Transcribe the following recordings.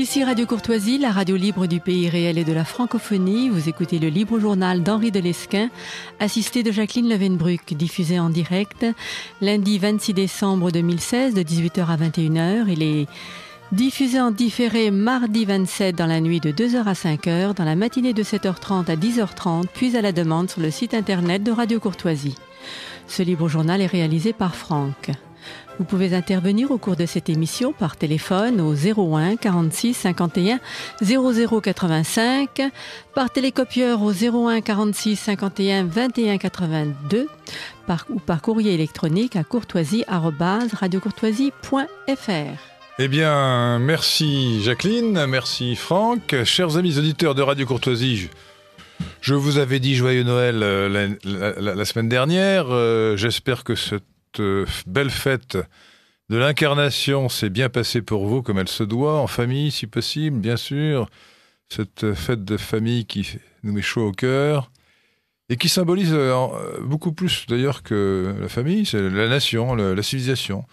Ici Radio Courtoisie, la radio libre du pays réel et de la francophonie. Vous écoutez le libre journal d'Henri Delesquin, assisté de Jacqueline Levenbruck, diffusé en direct lundi 26 décembre 2016 de 18h à 21h. Il est diffusé en différé mardi 27 dans la nuit de 2h à 5h, dans la matinée de 7h30 à 10h30, puis à la demande sur le site internet de Radio Courtoisie. Ce libre journal est réalisé par Franck. Vous pouvez intervenir au cours de cette émission par téléphone au 01 46 51 00 85, par télécopieur au 01 46 51 21 82 ou par courrier électronique à courtoisie.radiocourtoisie.fr. Eh bien, merci Jacqueline, merci Franck. Chers amis auditeurs de Radio Courtoisie, je vous avais dit joyeux Noël euh, la, semaine dernière. Euh, j'espère que ce euh, belle fête de l'incarnation s'est bien passée pour vous comme elle se doit, en famille si possible, bien sûr. Cette euh, fête de famille qui nous met chaud au cœur et qui symbolise euh, beaucoup plus d'ailleurs que la famille, c'est la nation, la civilisation,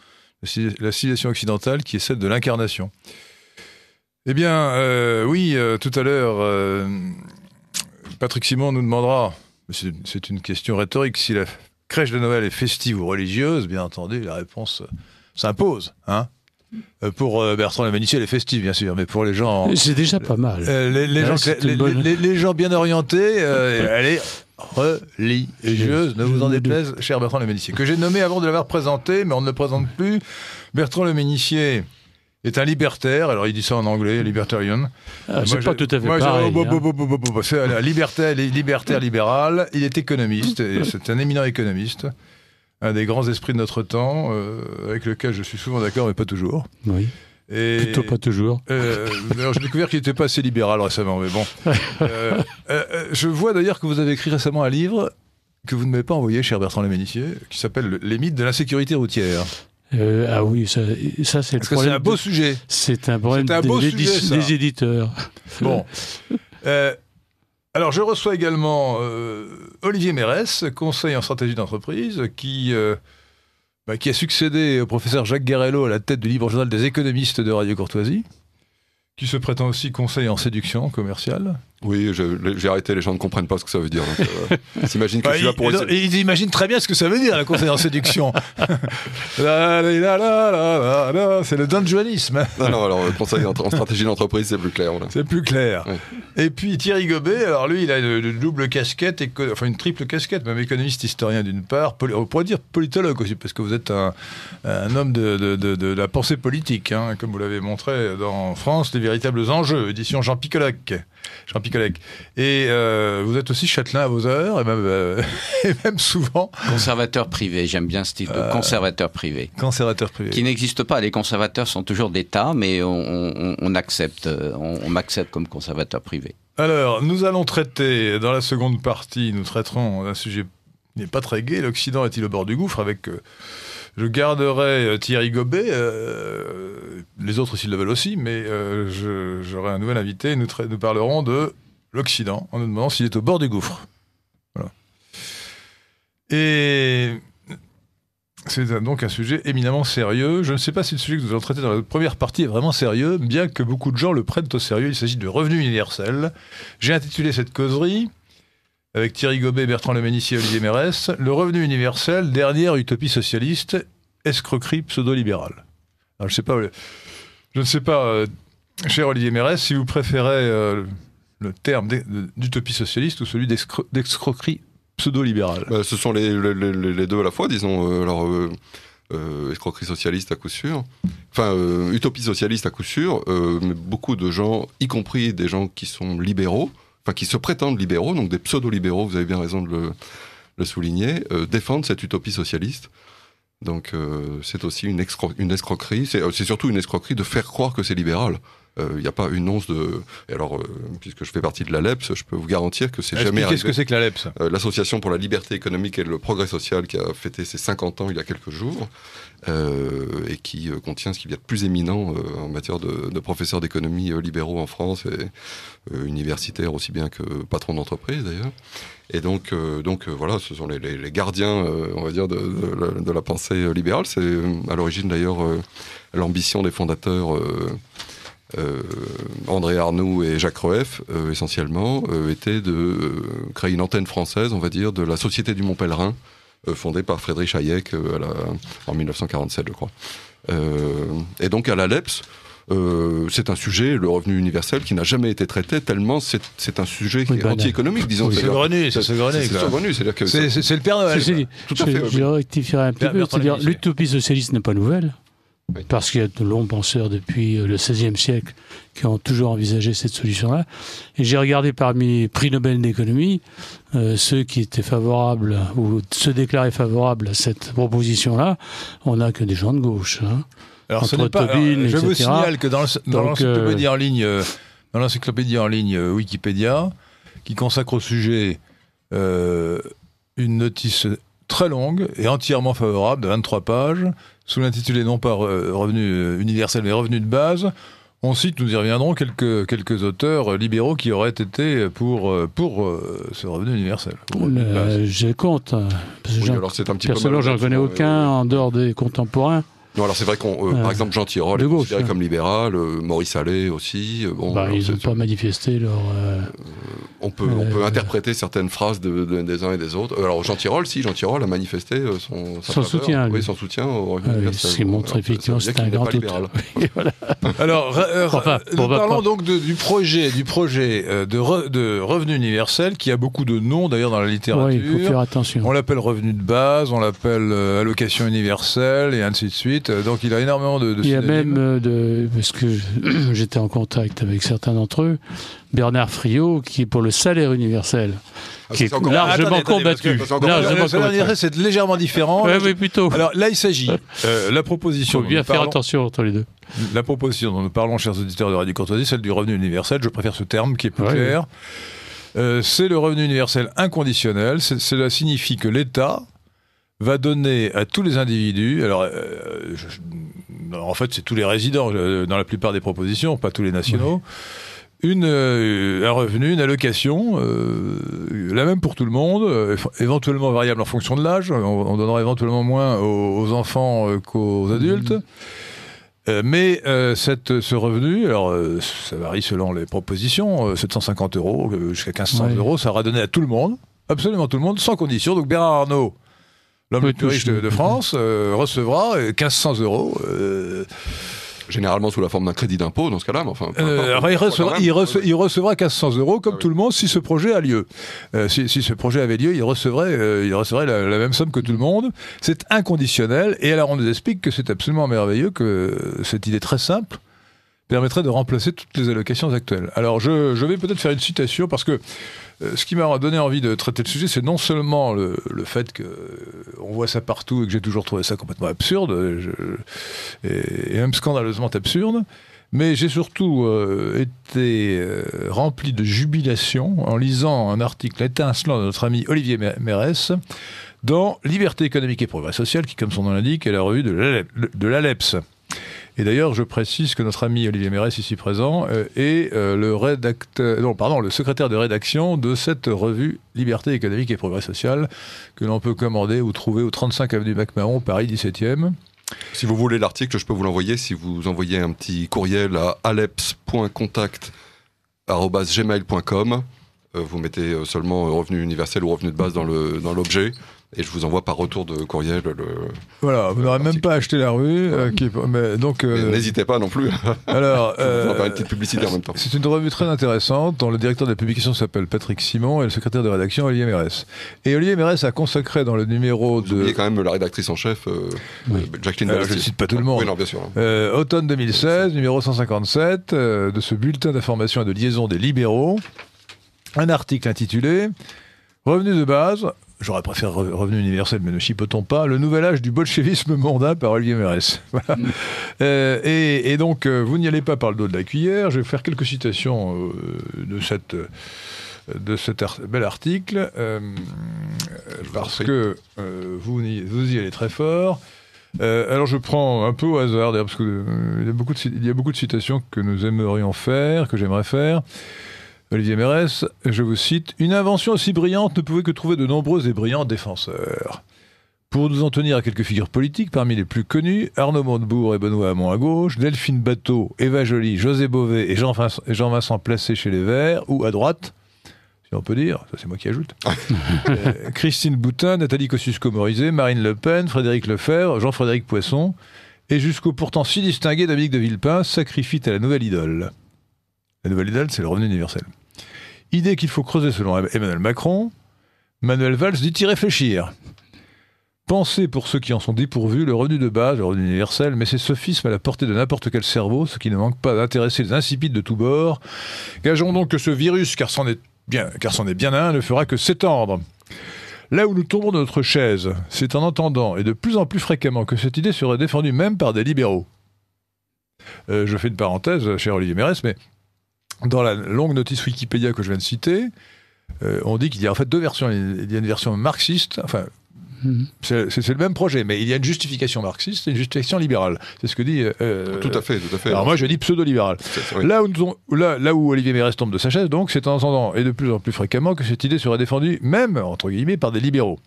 la civilisation occidentale qui est celle de l'incarnation. Eh bien, oui, tout à l'heure, Patrick Simon nous demandera, c'est une question rhétorique, si la crèche de Noël est festive ou religieuse, bien entendu, la réponse euh, s'impose. Hein euh, pour euh, Bertrand le elle est festive, bien sûr, mais pour les gens. C'est déjà pas mal. Ah, les, gens, bien orientés, elle est religieuse, ne vous en déplaise, cher Bertrand Laménissier, que j'ai nommé avant de l'avoir présenté, mais on ne le présente plus. Bertrand Laménissier, est un libertaire. Alors il dit ça en anglais, libertarian. Ah, c'est pas tout à fait pareil. C'est libertaire, libertaire libéral. Il est économiste. C'est un éminent économiste, un des grands esprits de notre temps, euh, avec lequel je suis souvent d'accord, mais pas toujours. Oui. Plutôt pas toujours. Euh, j'ai découvert qu'il n'était pas assez libéral récemment, mais bon. Euh, euh, je vois d'ailleurs que vous avez écrit récemment un livre que vous ne m'avez pas envoyé, cher Bertrand Leménissier, qui s'appelle Les mythes de l'insécurité routière. Euh, ah oui, ça, c'est le problème. C'est un beau sujet. C'est un problème des, éditeurs. Bon. Euh, alors, je reçois également euh, Olivier Mérès, conseil en stratégie d'entreprise, qui, bah, qui a succédé au professeur Jacques Garello à la tête du livre journal des économistes de Radio Courtoisie, qui se prétend aussi conseil en séduction commerciale. Oui, j'ai arrêté, les gens ne comprennent pas ce que ça veut dire. Euh, bah, ils euh, que pour... ils imaginent très bien ce que ça veut dire, la en séduction. c'est le donjuanisme. Non, non, alors conseil euh, en, stratégie d'entreprise, c'est plus clair. C'est plus clair. Et puis Thierry Gobet, alors lui, il a une, double casquette, enfin une triple casquette, même économiste, historien d'une part, on pourrait dire politologue aussi, parce que vous êtes un, homme de, la pensée politique, hein, comme vous l'avez montré dans France, les véritables enjeux, édition Jean Picolac. Jean Picolec. Et euh, vous êtes aussi châtelain à vos heures, et même, euh, même souvent. Conservateur privé, j'aime bien ce titre de euh, conservateur privé. Conservateur privé. Qui n'existe pas. Les conservateurs sont toujours d'État, mais on, on accepte, on, m'accepte comme conservateur privé. Alors, nous allons traiter, dans la seconde partie, nous traiterons d'un sujet qui n'est pas très gai. L'Occident est-il au bord du gouffre avec je garderai euh, Thierry Gobet, euh, les autres s'ils le veulent aussi, mais euh, j'aurai un nouvel invité. Nous, parlerons de l'Occident en nous demandant s'il est au bord du gouffre. Et c'est donc un sujet éminemment sérieux. Je ne sais pas si le sujet que nous allons traiter dans la première partie est vraiment sérieux, bien que beaucoup de gens le prennent au sérieux. Il s'agit de revenus universel. J'ai intitulé cette causerie avec Thierry Gobet, Bertrand Leménissier, Olivier Mérès, le revenu universel, dernière utopie socialiste, escroquerie pseudo-libérale. Je ne sais pas, je ne sais pas euh, cher Olivier Mérès, si vous préférez euh, le terme d'utopie socialiste ou celui d'escroquerie pseudo-libérale. Bah, ce sont les, deux à la fois, disons. Euh, alors, escroquerie socialiste à coup sûr, enfin utopie socialiste à coup sûr, mais beaucoup de gens, y compris des gens qui sont libéraux, qui se prétendent libéraux, donc des pseudo-libéraux, vous avez bien raison de le, souligner, euh, défendent cette utopie socialiste. Donc euh, c'est aussi une, une escroquerie, euh, c'est surtout une escroquerie de faire croire que c'est libéral. Il n'y a pas une once de... Et alors, puisque je fais partie de l'ALEPS, je peux vous garantir que c'est jamais Qu'est-ce que c'est que l'ALEPS L'Association pour la liberté économique et le progrès social qui a fêté ses 50 ans il y a quelques jours. Euh, et qui euh, contient ce qu'il y a de plus éminent euh, en matière de, professeurs d'économie libéraux en France et universitaires aussi bien que patrons d'entreprise d'ailleurs. Et donc, donc voilà, ce sont les, gardiens, on va dire, de, la pensée libérale. C'est à l'origine d'ailleurs l'ambition des fondateurs. André Arnoux et Jacques Roef essentiellement, était de créer une antenne française, on va dire, de la Société du Mont Pèlerin, euh, fondé par Frédéric Hayek euh, en 1947, je crois. Euh, et donc à l'ALEPS, c'est un sujet, le revenu universel, qui n'a jamais été traité tellement c'est un sujet qui est bah, anti-économique, disons. Oui, c'est revenu. c'est C'est le Père Noël. Tout à fait. Je rectifierai un petit peu. C'est-à-dire, l'utopie socialiste n'est pas nouvelle. Parce qu'il y a de longs penseurs depuis euh, le XVIe siècle qui ont toujours envisagé cette solution-là. Et j'ai regardé parmi les prix Nobel d'économie euh, ceux qui étaient favorables ou se déclaraient favorables à cette proposition-là. On n'a que des gens de gauche. Hein. Alors, Tobin, je vous signale que euh, dans l'encyclopédie en ligne, dans l'encyclopédie en ligne Wikipédia, qui consacre au sujet une notice très longue et entièrement favorable de 23 pages sous l'intitulé non pas revenu euh, universel mais revenu de base. On cite, nous y reviendrons, quelques, auteurs libéraux qui auraient été pour, euh, euh, ce revenu universel. J'ai je compte. Hein. Oui, alors c'est un petit personnellement, je n'en connais aucun en dehors des contemporains alors c'est vrai qu'on, euh, par exemple, Jean Tirole est considéré comme libéral, euh, Maurice Allais aussi. Euh, bah, ils n'ont pas manifesté leur. on peut, peut interpréter certaines phrases des uns et des autres. Alors Jean Tirole, si Jean Tirole a manifesté son, son soutien, ah oui, son soutien au Ce qui montre effectivement c'est un grand libéral. Alors, parlons donc du projet, du projet de, revenu universel qui a beaucoup de noms d'ailleurs dans la littérature. Oui, il faut faire attention. On l'appelle revenu de base, on l'appelle allocation universelle et ainsi de suite. Donc il a énormément de. il y a même euh, de, parce que j'étais en contact avec certains d'entre eux, Bernard Friot qui est pour le salaire universel, ah, qui est, largement combattu. Le salaire universel c'est légèrement différent. Ouais, plutôt. Alors là il s'agit euh, la proposition. faire attention les deux. La proposition dont nous parlons, chers auditeurs de Radio Courtoisie, celle du revenu universel. Je préfère ce terme qui est plus clair. Euh, c'est le revenu universel inconditionnel. Cela signifie que l'État va donner à tous les individus, alors euh, en fait c'est tous les résidents euh, dans la plupart des propositions, pas tous les nationaux, une, euh, un revenu, une allocation, la même pour tout le monde, éventuellement variable en fonction de l'âge, on, on, donnera éventuellement moins aux, enfants qu'aux adultes. Mmh. mais cette, ce revenu, alors ça varie selon les propositions, 750 euros jusqu'à 1500 euros, ça aura donné à tout le monde, absolument tout le monde, sans condition. Donc Bernard Arnault l'homme le plus riche de, France euh, recevra 1500 euh, euros. Euh, Généralement sous la forme d'un crédit d'impôt dans ce cas-là, mais enfin. il, recevra, 1500 euros comme ah tout le monde si ce projet a lieu. Si, ce projet avait lieu, il recevrait, il recevrait la, même somme que tout le monde. C'est inconditionnel et alors on nous explique que c'est absolument merveilleux que cette idée très simple permettrait de remplacer toutes les allocations actuelles. Alors je, je vais peut-être faire une citation parce que euh, ce qui m'a donné envie de traiter le sujet, c'est non seulement le, fait qu'on euh, voit ça partout et que j'ai toujours trouvé ça complètement absurde, euh, et, même scandaleusement absurde, mais j'ai surtout été rempli de jubilation en lisant un article étincelant de notre ami Olivier Mérès dans Liberté économique et progrès social, qui, comme son nom l'indique, est la revue de l'ALEPS. Et d'ailleurs, je précise que notre ami Olivier Mérès, ici présent, euh, est euh, le, secrétaire de rédaction de cette revue Liberté économique et progrès social que l'on peut commander ou trouver au 35 avenue MacMahon, Paris 17e. Si vous voulez l'article, je peux vous l'envoyer si vous envoyez un petit courriel à aleps.contact.gmail.com. Euh, vous mettez seulement revenu universel ou revenu de base dans l'objet. Et je vous envoie par retour de courriel le. Voilà, vous n'aurez même pas acheté la rue. Euh, donc. Euh, n'hésitez pas non plus. Alors. on va faire une petite euh, publicité en même temps. C'est une revue très intéressante dont le directeur de la publication s'appelle Patrick Simon et le secrétaire de rédaction Olivier Mérès. Et Olivier Mérès a consacré dans le numéro vous de. Il quand même la rédactrice en chef, Jacqueline Je ne cite pas tout le monde. Oui, non, bien sûr. Hein. automne 2016, numéro 157 de ce bulletin d'information et de liaison des libéraux. Un article intitulé Revenus de base, J'aurais préféré Revenu universel, mais ne chipotons pas. Le nouvel âge du bolchevisme mondain par Olivier Mérès. Mm. Euh, et, donc, euh, vous n'y allez pas par le dos de la cuillère. Je vais faire quelques citations euh, de, cette, de cet bel article, parce que vous, y, vous y allez très fort. alors je prends un peu au hasard, parce qu'il y, a beaucoup de citations que nous aimerions faire, que j'aimerais faire. Olivier Mérès, je vous cite Une invention aussi brillante ne pouvait que trouver de nombreux et brillants défenseurs. Pour nous en tenir à quelques figures politiques, parmi les plus connues, Arnaud Montebourg et Benoît Hamon à gauche, Delphine Bateau, Eva Joly, José Beauvais et Jean-Vincent Placé chez les Verts, ou à droite, si on peut dire, ça c'est moi qui ajoute, euh, Christine Boutin, Nathalie Kosciusko-Morizet, Marine Le Pen, Frédéric Lefebvre, Jean-Frédéric Poisson, et jusqu'au pourtant si distingué David de Villepin, sacrifie à la nouvelle idole. La nouvelle idole, c'est le revenu universel. Idée qu'il faut creuser selon Emmanuel Macron. Manuel Valls dit y réfléchir. Pensez, pour ceux qui en sont dépourvus, le revenu de base, le revenu universel, mais c'est sophisme à la portée de n'importe quel cerveau, ce qui ne manque pas d'intéresser les insipides de tous bords. Gageons donc que ce virus, car c'en est bien, est bien un, ne fera que s'étendre. Là où nous tombons de notre chaise, c'est en entendant, et de plus en plus fréquemment, que cette idée serait défendue même par des libéraux. Euh, je fais une parenthèse, cher Olivier Mérès, mais dans la longue notice Wikipédia que je viens de citer, euh, on dit qu'il y a en fait deux versions. Il y a une version marxiste, enfin, mhm. c'est le même projet, mais il y a une justification marxiste et une justification libérale. C'est ce que dit. Euh, euh, tout à fait, tout à fait. Alors moi, je dis pseudo-libéral. Là, là, là, où Olivier Mérès tombe de sa chaise, donc, c'est en entendant, et de plus en plus fréquemment, que cette idée serait défendue, même, entre guillemets, par des libéraux.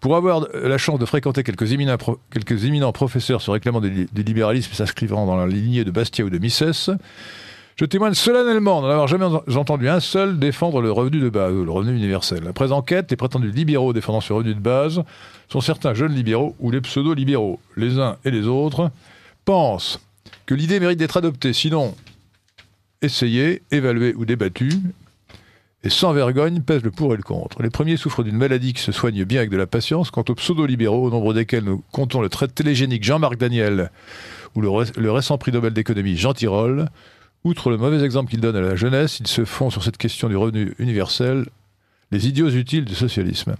Pour avoir la chance de fréquenter quelques éminents, quelques éminents professeurs se réclamant du libéralisme s'inscrivant dans la lignée de Bastia ou de Mises, je témoigne solennellement d'en avoir jamais entendu un seul défendre le revenu de base, le revenu universel. Après enquête, les prétendus libéraux défendant ce revenu de base sont certains jeunes libéraux ou les pseudo-libéraux. Les uns et les autres pensent que l'idée mérite d'être adoptée, sinon essayée, évaluée ou débattue, et sans vergogne pèse le pour et le contre. Les premiers souffrent d'une maladie qui se soigne bien avec de la patience. Quant aux pseudo-libéraux, au nombre desquels nous comptons le traité télégénique Jean-Marc Daniel ou le, le récent prix Nobel d'économie Jean Tirole, Outre le mauvais exemple qu'il donne à la jeunesse, ils se font sur cette question du revenu universel les idiots utiles du socialisme.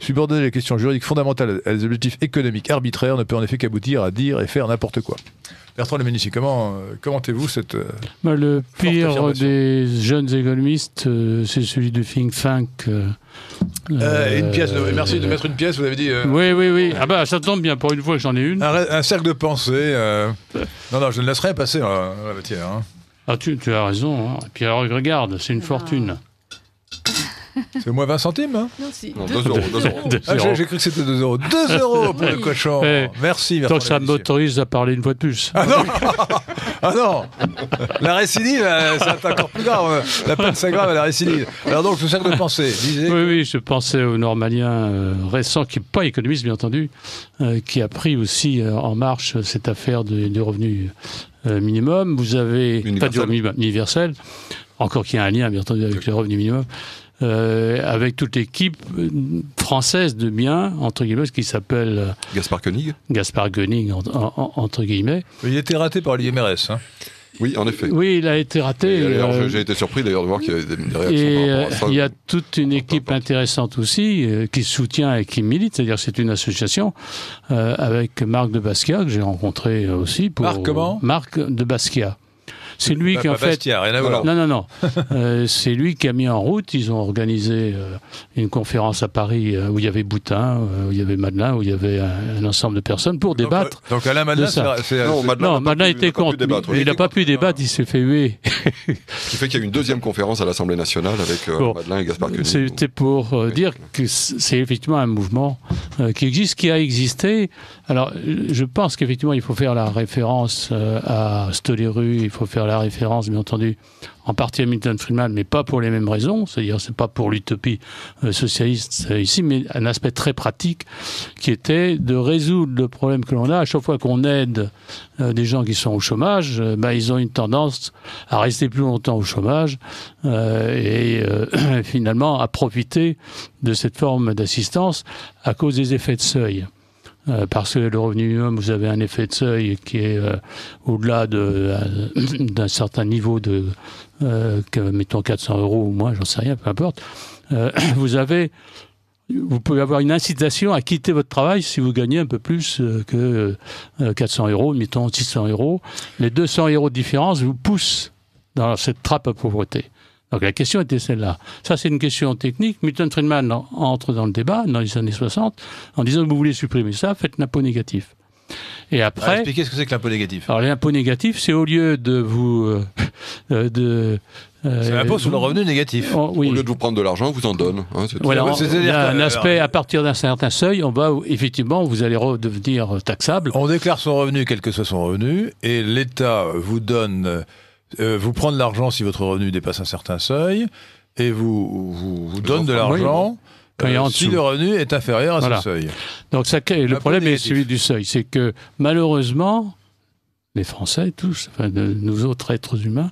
Subordonner les questions juridiques fondamentales à des objectifs économiques arbitraires ne peut en effet qu'aboutir à dire et faire n'importe quoi. Bertrand Lemenici, comment euh, commentez-vous cette. Euh, bah, le pire des jeunes économistes, euh, c'est celui de Think Fink. une pièce, merci de mettre une pièce, vous avez dit. oui, oui, oui. Ah bah, ça tombe bien, pour une fois j'en ai une. Un, cercle de pensée. non, non, je ne laisserai passer la matière. Hein. Ah, tu, tu as raison. pierre hein. puis regarde, c'est une ah. fortune. C'est moins 20 centimes, hein. Non, si. 2 euros. Ah, j'ai cru que c'était 2 euros. 2 euros pour le cochon. merci, Tant que ça m'autorise à parler une fois de plus. Ah non Ah non La récidive, c'est euh, encore plus grave. La peine, c'est grave à la récidive. Alors donc, tout ça de penser. oui, oui, je pensais au Normalien euh, récent, qui n'est pas économiste, bien entendu, euh, qui a pris aussi en marche cette affaire du revenu minimum. Vous avez. Pas du revenu universel encore qu'il y a un lien, bien entendu, avec le revenu minimum. Euh, avec toute l'équipe française de bien, entre guillemets, qui s'appelle... Euh, Gaspard Koenig Gaspard Koenig, entre guillemets. Il a été raté par l'IMRS. Hein. Oui, en effet. Oui, il a été raté. Euh, j'ai été surpris d'ailleurs de voir qu'il y avait des, et Il y a toute une équipe intéressante aussi qui soutient et qui milite. C'est-à-dire c'est une association avec Marc de Basquiat que j'ai rencontré aussi. Pour, Marc comment Marc de Basquiat. C'est lui bah, qui en bah, fait. Non, non, non. Euh, c'est lui qui a mis en route. Ils ont organisé euh, une conférence à Paris euh, où il y avait Boutin, où il y avait Madelin, où il y avait un, ensemble de personnes pour débattre. Donc, à Alain Madelin, c'est non, Madelin, non, était contre. Il n'a pas pu débattre, il s'est fait huer. Ce qui fait qu'il y a eu une deuxième conférence à l'Assemblée nationale avec Madelin et Gaspard C'était pour dire que c'est effectivement un mouvement qui existe, qui a existé. Alors, je pense qu'effectivement, il faut faire la référence à Stoléru, il faut faire la la référence, bien entendu, en partie à Milton Friedman, mais pas pour les mêmes raisons. C'est-à-dire, c'est pas pour l'utopie euh, socialiste euh, ici, mais un aspect très pratique qui était de résoudre le problème que l'on a. À chaque fois qu'on aide euh, des gens qui sont au chômage, bah, ils ont une tendance à rester plus longtemps au chômage et finalement à profiter de cette forme d'assistance à cause des effets de seuil. Euh, parce que le revenu minimum, vous avez un effet de seuil qui est euh, au-delà euh, d'un certain niveau de, que, mettons 400 euros ou moins, j'en sais rien, peu importe. vous avez, vous pouvez avoir une incitation à quitter votre travail si vous gagnez un peu plus que 400 euros, mettons 600 euros. Les 200 euros de différence vous poussent dans cette trappe à pauvreté. Donc la question était celle-là. Ça, c'est une question technique. Milton Friedman entre dans le débat dans les années 60 en disant que vous voulez supprimer ça, faites l'impôt négatif. Et après. expliquez ce que c'est que l'impôt négatif. Alors l'impôt négatif, c'est au lieu de vous euh, euh, de euh, c'est l'impôt sur le revenu négatif. Oh, au lieu de vous prendre de l'argent, vous en donne. Hein, il y a un aspect, à partir d'un certain seuil, on va, effectivement, vous allez redevenir taxable. On déclare son revenu, quel que soit son revenu, et l'État vous donne euh, vous prendre de l'argent si votre revenu dépasse un certain seuil et vous, vous, donne de l'argent. Euh, si le revenu est inférieur à ce seuil. Donc ça, le problème est celui du seuil, c'est que malheureusement, les Français, tous, enfin, de, nous autres êtres humains,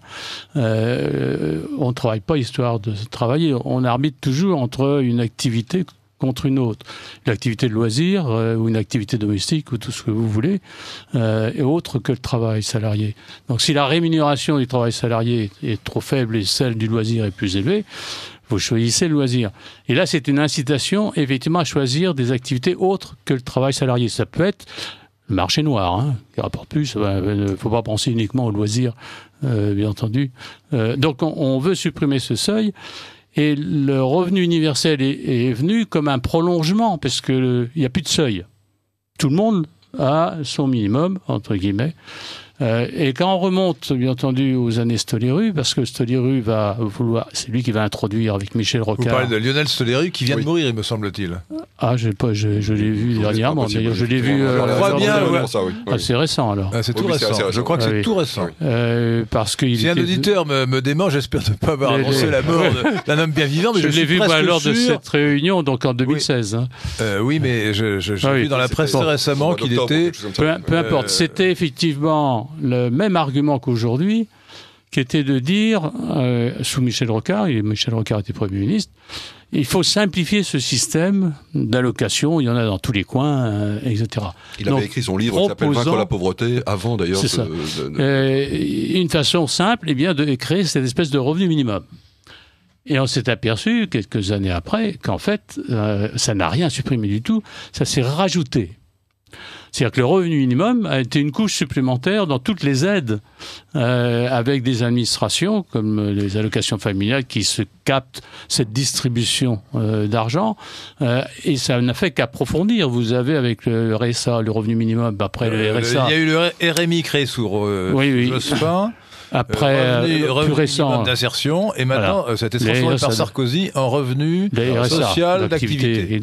euh, on ne travaille pas histoire de travailler. On arbitre toujours entre une activité contre une autre. l'activité de loisir euh, ou une activité domestique ou tout ce que vous voulez euh, est autre que le travail salarié. Donc si la rémunération du travail salarié est trop faible et celle du loisir est plus élevée, vous choisissez le loisir. Et là, c'est une incitation effectivement à choisir des activités autres que le travail salarié. Ça peut être le marché noir, hein, qui rapporte plus. Il euh, ne faut pas penser uniquement au loisir, euh, bien entendu. Euh, donc on, on veut supprimer ce seuil. Et le revenu universel est, venu comme un prolongement, parce qu'il n'y a plus de seuil. Tout le monde a son minimum, entre guillemets. Euh, et quand on remonte, bien entendu, aux années Stoléru, parce que Stoléru va vouloir, c'est lui qui va introduire avec Michel Rocard. Vous parlez de Lionel Stoléru qui vient de mourir, il me semble-t-il. Ah, je, l'ai vu dernièrement. D'ailleurs, je l'ai vu. Euh, bien. Oui. Ah, c'est récent alors. Ah, c'est tout récent. Je crois que ah, c'est tout récent. Euh, parce qu'il si un auditeur me, me dément, j'espère ne pas avoir annoncé la mort d'un homme bien vivant. Mais je, l'ai vu lors de cette réunion, donc en 2016. Hein. Euh, oui, mais j'ai ah, vu dans la presse récemment qu'il était. Peu importe. C'était effectivement le même argument qu'aujourd'hui, qui était de dire, euh, sous Michel Rocard, et Michel Rocard était Premier ministre, il faut simplifier ce système d'allocation, il y en a dans tous les coins, euh, etc. Il avait écrit son livre qui s'appelle Vaincre la pauvreté, avant d'ailleurs. C'est de, euh, une façon simple eh bien, de créer cette espèce de revenu minimum. Et on s'est aperçu, quelques années après, qu'en fait, ça n'a rien supprimé du tout, ça s'est rajouté. C'est-à-dire que le revenu minimum a été une couche supplémentaire dans toutes les aides, euh, avec des administrations comme euh, les allocations familiales qui se captent cette distribution euh, d'argent, et ça n'a fait qu'approfondir. Vous avez avec le RSA, le revenu minimum, après le RSA. Il y a eu le RMI créé sur oui, oui. Après, revenu, euh, revenu, plus récent. d'insertion, et maintenant, voilà. Euh, ça a par Sarkozy en revenu euh, social d'activité.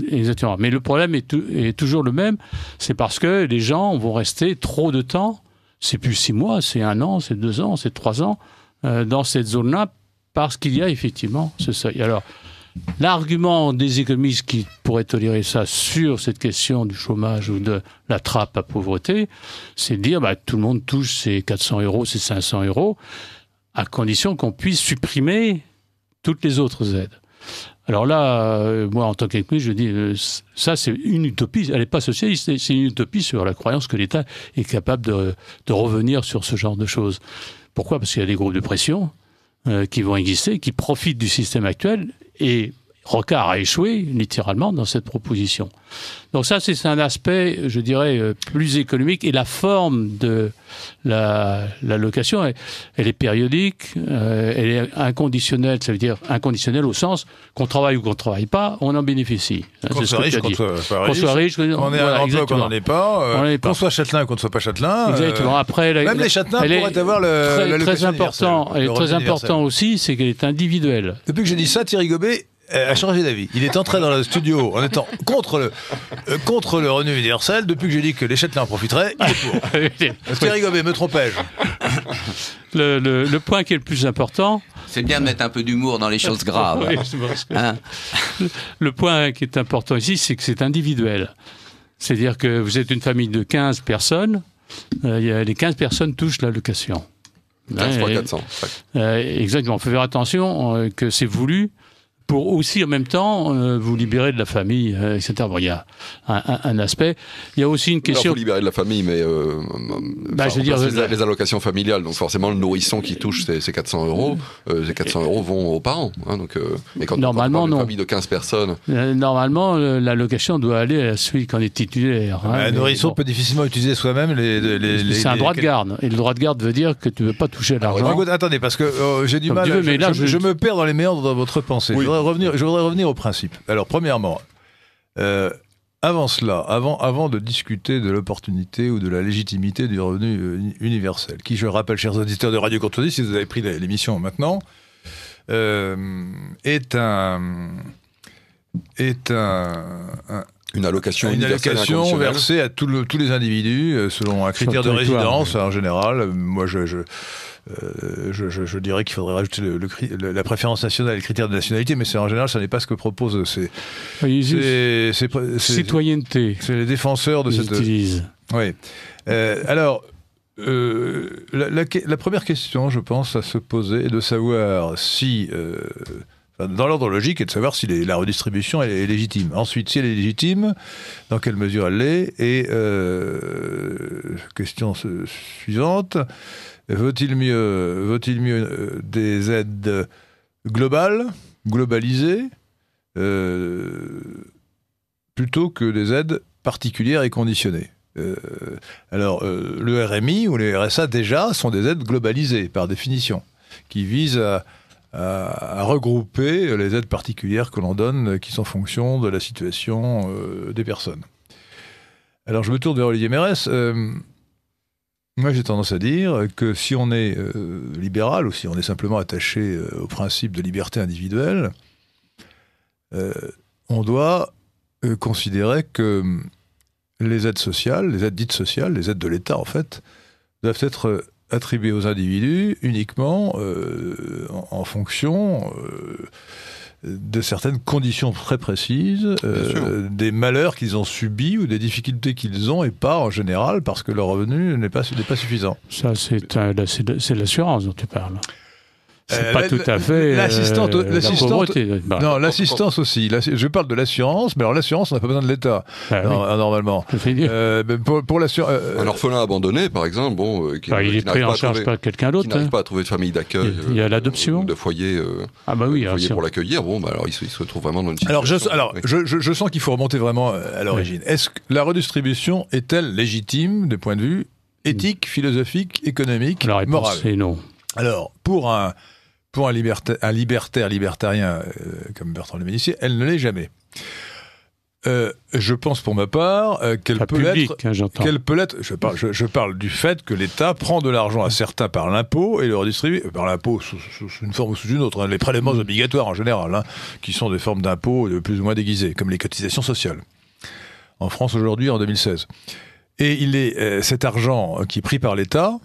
Mais le problème est, toujours le même, c'est parce que les gens vont rester trop de temps, c'est plus six mois, c'est un an, c'est deux ans, c'est trois ans, dans cette zone-là, parce qu'il y a effectivement ce seuil. Alors, L'argument des économistes qui pourraient tolérer ça sur cette question du chômage ou de la trappe à pauvreté, c'est de dire bah, tout le monde touche ses 400 euros, ses 500 euros, à condition qu'on puisse supprimer toutes les autres aides. Alors là, euh, moi, en tant qu'économiste, je dis, que euh, ça, c'est une utopie. Elle n'est pas socialiste, c'est une utopie sur la croyance que l'État est capable de, revenir sur ce genre de choses. Pourquoi Parce qu'il y a des groupes de pression euh, qui vont exister, qui profitent du système actuel y Rocard a échoué littéralement dans cette proposition. Donc ça, c'est un aspect, je dirais, euh, plus économique. Et la forme de la, location, elle, est périodique, euh, elle est inconditionnelle. Ça veut dire inconditionnelle au sens qu'on travaille ou qu'on ne travaille pas, on en bénéficie. Qu'on soit, riche, qu'on soit pas riche. Qu'on soit riche, pas. Euh, qu'on soit châtelain ou qu'on ne soit pas châtelain. Après, Même les châtelains pourraient avoir le, très, très important. Elle est très important aussi, c'est qu'elle est individuelle. Depuis que j'ai dit ça, Thierry Gobet euh, a changé d'avis. Il est entré dans le studio en étant contre le, euh, contre le revenu universel. Depuis que j'ai dit que les Châtelains en profiteraient, il est pour. Thierry Gobet, me trompais-je le, le, point qui est le plus important. C'est bien de mettre un peu d'humour dans les choses graves. Hein le point qui est important ici, c'est que c'est individuel. C'est-à-dire que vous êtes une famille de 15 personnes, euh, les 15 personnes touchent l'allocation. 15 fois exactement. Il faut faire attention que c'est voulu pour aussi en même temps euh, vous hmm. libérer de la famille, euh, etc. Bon, il y a un, un, aspect. Il y a aussi une question. Alors, vous libérer de la famille, mais euh, bah, je veux dire, les, allocations familiales. Donc forcément, le nourrisson qui touche hmm. euh, ces, ces 400 euros, ces 400 euros vont aux parents. Hein, donc, et quand normalement, on non. famille de 15 personnes. Normalement, l'allocation doit aller à celui qui en est titulaire. Hein, un nourrisson peut difficilement utiliser soi-même les. les, C'est un droit de garde. Et le droit de garde veut dire que tu ne veux pas toucher ah, l'argent. Attendez, parce que oh, j'ai du mal. mais là, je, me perds dans les méandres de votre pensée revenir, je voudrais revenir au principe. Alors, premièrement, euh, avant cela, avant, avant de discuter de l'opportunité ou de la légitimité du revenu euh, universel, qui, je rappelle, chers auditeurs de Radio Courtoisie, si vous avez pris l'émission maintenant, euh, est un. est un, une allocation, une versée à tous les individus selon un critère de résidence en général. Moi, je euh, je, dirais qu'il faudrait rajouter le, la préférence nationale et le critère de nationalité, mais en général, ce n'est pas ce que proposent ces, citoyennetés. citoyenneté. C'est les défenseurs de cette. Oui. Euh, alors. Euh, la, première question, je pense, à se poser est de savoir si dans l'ordre logique, est de savoir si la redistribution est, légitime. Ensuite, si elle est légitime, dans quelle mesure elle l'est. Et question suivante, Vaut-il mieux, mieux euh, des aides globales, globalisées, euh, plutôt que des aides particulières et conditionnées euh, alors, le RMI ou les RSA déjà sont des aides globalisées par définition, qui visent à, regrouper les aides particulières que l'on donne, qui sont en fonction de la situation des personnes. Alors, je me tourne vers Olivier MRS. Moi, j'ai tendance à dire que si on est euh, libéral ou si on est simplement attaché euh, au principe de liberté individuelle, euh, on doit considérer que mm, les aides sociales, les aides dites sociales, les aides de l'État en fait, doivent être attribuées aux individus uniquement en, fonction de certaines conditions très précises, euh, des malheurs qu'ils ont subis ou des difficultés qu'ils ont et pas en général parce que leur revenu n'est pas, pas suffisant. Ça, c'est l'assurance dont tu parles. Euh, pas tout à fait. Euh, l'assistante, bah. non, l'assistance aussi. Je parle de l'assurance, mais alors l'assurance, on n'a pas besoin de l'État ah euh, normalement. Ben, pour, pour Un orphelin abandonné, par exemple, bon, qui, ah, il est pris en charge par quelqu'un d'autre. il n'arrive hein. pas à trouver de famille d'accueil. Il y a l'adoption. De foyer. ah bah oui. pour l'accueillir. Bon, bah, alors il se, retrouve vraiment dans une situation. Alors je, alors je, sens qu'il faut remonter vraiment à l'origine. Est-ce que la redistribution est-elle légitime du point de vue éthique, philosophique, économique, moral non. Alors, pour un, un, un libertaire, libertarien euh, comme Bertrand Médicis, elle ne l'est jamais. Euh, je pense pour ma part euh, hein, qu'elle peut l'être. peut Je, je parle, du fait que l'État prend de l'argent à certains par l'impôt et le redistribue par l'impôt sous, une forme ou sous une autre. Hein. les prélèvements mm. obligatoires en général, hein, qui sont des formes d'impôts plus ou moins déguisées, comme les cotisations sociales. En France aujourd'hui, en 2016. Et il est cet argent qui est pris par l'État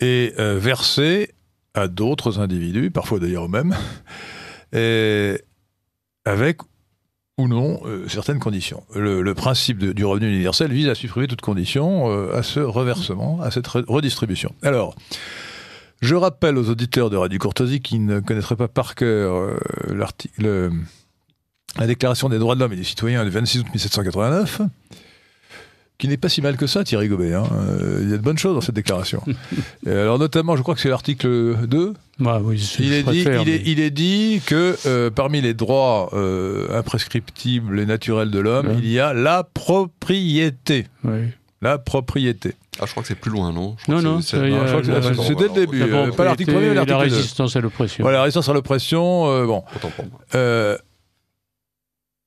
est versé à d'autres individus, parfois d'ailleurs eux-mêmes, avec ou non euh, certaines conditions. Le, principe du revenu universel vise à supprimer toute condition euh, à ce reversement, à cette redistribution. Alors, je rappelle aux auditeurs de Radio Courtoisie qui ne connaîtraient pas par cœur euh, la Déclaration des droits de l'homme et des citoyens du 26 août 1789, qui n'est pas si mal que ça, Thierry Gobet. Hein. Euh, il y a de bonnes choses dans cette déclaration. alors notamment, je crois que c'est l'article 2. il, est dit, il, est, dit, que euh, parmi les droits euh, imprescriptibles et naturels de l'homme, il y a la propriété. La propriété. Ah, je crois que c'est plus loin, non Non, non, c'est dès le début. pas l'article 1 l'article 2. La résistance à l'oppression. Voilà, la résistance à l'oppression, bon.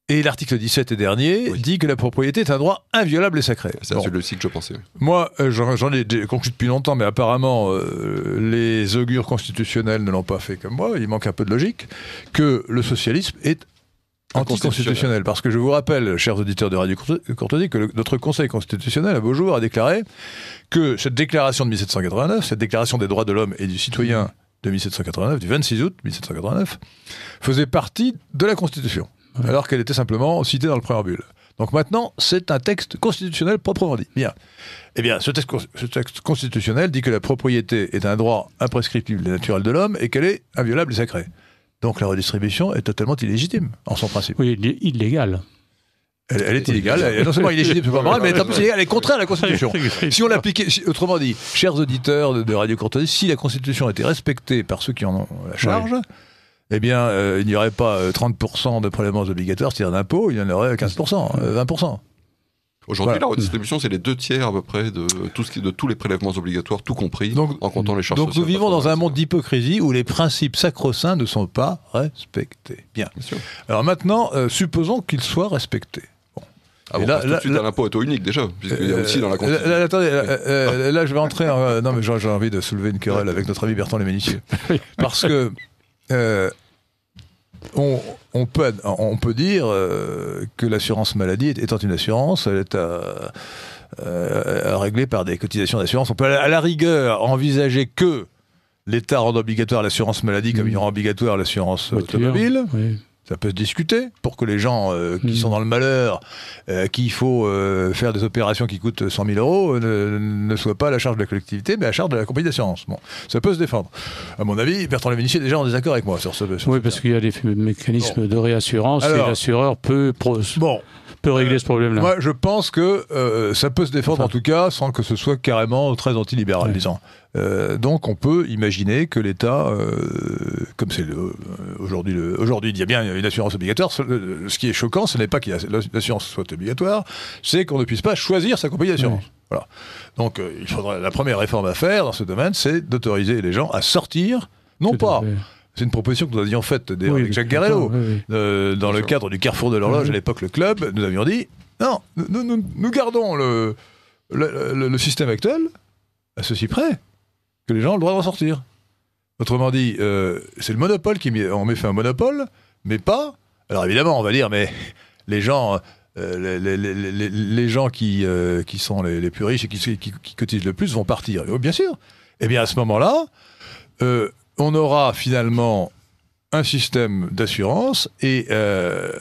Et l'article 17 et dernier dit que la propriété est un droit inviolable et sacré. C'est le celui que je pensais. Moi, euh, j'en ai conclu depuis longtemps, mais apparemment, euh, les augures constitutionnels ne l'ont pas fait comme moi, il manque un peu de logique, que le socialisme est anticonstitutionnel. Parce que je vous rappelle, chers auditeurs de Radio Courtoisie, que notre Conseil constitutionnel, à jour, a déclaré que cette déclaration de 1789, cette déclaration des droits de l'homme et du citoyen de 1789, du 26 août 1789, faisait partie de la Constitution alors qu'elle était simplement citée dans le préambule. Donc maintenant, c'est un texte constitutionnel proprement dit. Bien. Eh bien, ce texte, constitutionnel dit que la propriété est un droit imprescriptible et naturel de l'homme et qu'elle est inviolable et sacrée. Donc la redistribution est totalement illégitime, en son principe. Oui, illégale. Elle, est illégale, elle est non seulement illégitime, c'est pas mal, mais elle plus illégale, elle est contraire à la Constitution. Si on l'appliquait, autrement dit, chers auditeurs de, Radio Courtoisie, si la Constitution était respectée par ceux qui en ont la charge, eh bien, euh, il n'y aurait pas 30% euh, de prélèvements obligatoires, c'est-à-dire d'impôts, il y en aurait 15%, 20%. Euh, Aujourd'hui, la redistribution, c'est les deux tiers à peu près de, tout ce qui, de tous les prélèvements obligatoires, tout compris, en comptant les charges Donc nous vivons dans un monde d'hypocrisie où les principes sacro-saints ne sont pas respectés. Bien. Alors maintenant, supposons qu'ils soient respectés. Ah là, là, de suite l'impôt est au unique déjà, puisqu'il y a aussi dans la là, attendez, là, je vais entrer. non, mais j'ai envie de soulever une querelle avec notre ami Bertrand Léménissier. Parce que euh, on, peut, on peut dire euh, que l'assurance maladie étant une assurance, elle est euh, réglée par des cotisations d'assurance. On peut à la rigueur envisager que l'État rende obligatoire l'assurance maladie comme il rend obligatoire l'assurance automobile. Ça peut se discuter pour que les gens euh, qui hmm. sont dans le malheur, euh, qu'il faut euh, faire des opérations qui coûtent 100 000 euros, ne, soient pas à la charge de la collectivité, mais à la charge de la compagnie d'assurance. Bon, ça peut se défendre. À mon avis, Bertrand Lévinissier, est déjà en désaccord avec moi sur ce. oui, parce qu'il y a des mécanismes de réassurance et l'assureur peut. Bon, peut régler euh, ce problème-là. Moi, je pense que euh, ça peut se défendre, en tout cas, sans que ce soit carrément très antilibéral, disons. Euh, donc on peut imaginer que l'État, comme c'est aujourd'hui, aujourd'hui il y a bien une assurance obligatoire, ce, qui est choquant, ce n'est pas que l'assurance soit obligatoire, c'est qu'on ne puisse pas choisir sa compagnie d'assurance. Voilà. Donc il faudra, la première réforme à faire dans ce domaine, c'est d'autoriser les gens à sortir, non pas c'est une proposition que nous avions faite avec Jacques Garello. Euh, dans le cadre du Carrefour de l'Horloge, mhm. à l'époque, le club, nous avions dit non, nous, nous, nous gardons le, le, système actuel à ceci près que les gens ont le droit d'en ressortir. Autrement dit, euh, c'est le monopole qui met, on met fait un monopole, mais pas. Alors évidemment, on va dire, mais les gens, euh, les, les, les, les, gens qui, qui sont les, plus riches et qui, qui, qui, cotisent le plus vont partir. Oh, bien sûr. Eh bien, à ce moment-là, on aura finalement un système d'assurance et euh,